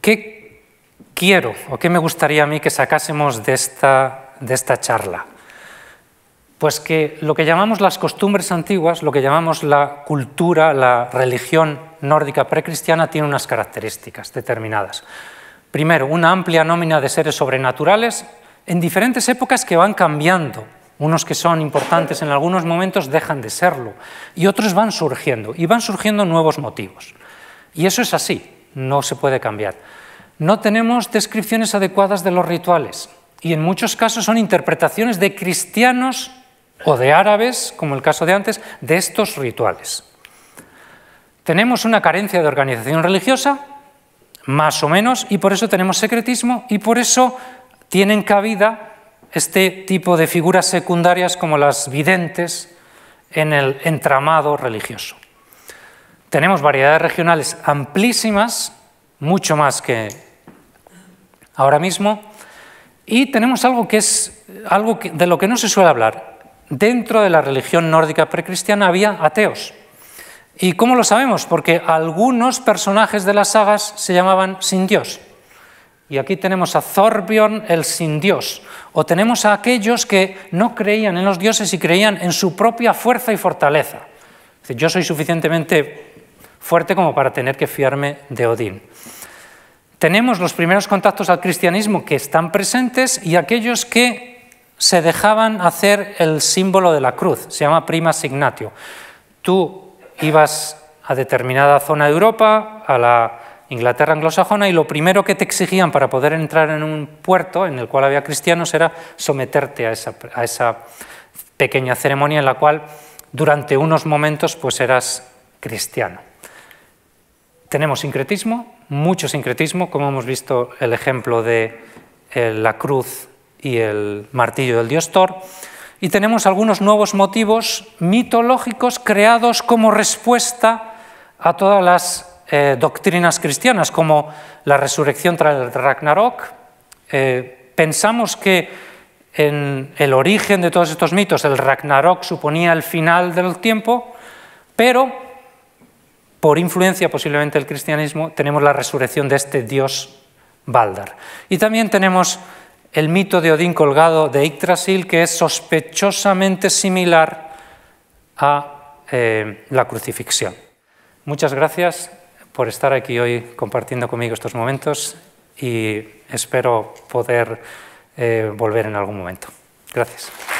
¿qué quiero o qué me gustaría a mí que sacásemos de esta, de esta charla? Pues que lo que llamamos las costumbres antiguas, lo que llamamos la cultura, la religión nórdica precristiana, tiene unas características determinadas. Primero, una amplia nómina de seres sobrenaturales en diferentes épocas que van cambiando. Unos que son importantes en algunos momentos dejan de serlo y otros van surgiendo y van surgiendo nuevos motivos. Y eso es así, no se puede cambiar. No tenemos descripciones adecuadas de los rituales y en muchos casos son interpretaciones de cristianos o de árabes, como el caso de antes, de estos rituales. Tenemos una carencia de organización religiosa, más o menos, y por eso tenemos secretismo y por eso tienen cabida este tipo de figuras secundarias como las videntes en el entramado religioso. Tenemos variedades regionales amplísimas, mucho más que ahora mismo, y tenemos algo que es algo de lo que no se suele hablar, dentro de la religión nórdica precristiana había ateos. ¿Y cómo lo sabemos? Porque algunos personajes de las sagas se llamaban sin Dios. Y aquí tenemos a Thorbjorn el sin Dios. O tenemos a aquellos que no creían en los dioses y creían en su propia fuerza y fortaleza. yo soy suficientemente fuerte como para tener que fiarme de Odín. Tenemos los primeros contactos al cristianismo que están presentes y aquellos que se dejaban hacer el símbolo de la cruz, se llama prima signatio. Tú ibas a determinada zona de Europa, a la Inglaterra anglosajona, y lo primero que te exigían para poder entrar en un puerto en el cual había cristianos era someterte a esa, pequeña ceremonia en la cual durante unos momentos pues eras cristiano. Tenemos sincretismo, mucho sincretismo, como hemos visto el ejemplo de eh, la cruz y el martillo del dios Thor. Y tenemos algunos nuevos motivos mitológicos creados como respuesta a todas las eh, doctrinas cristianas, como la resurrección tras el Ragnarok. Eh, pensamos que en el origen de todos estos mitos el Ragnarok suponía el final del tiempo, pero por influencia posiblemente del cristianismo tenemos la resurrección de este dios Baldar. Y también tenemos el mito de Odín colgado de Yggdrasil, que es sospechosamente similar a eh, la crucifixión. Muchas gracias por estar aquí hoy compartiendo conmigo estos momentos y espero poder eh, volver en algún momento. Gracias.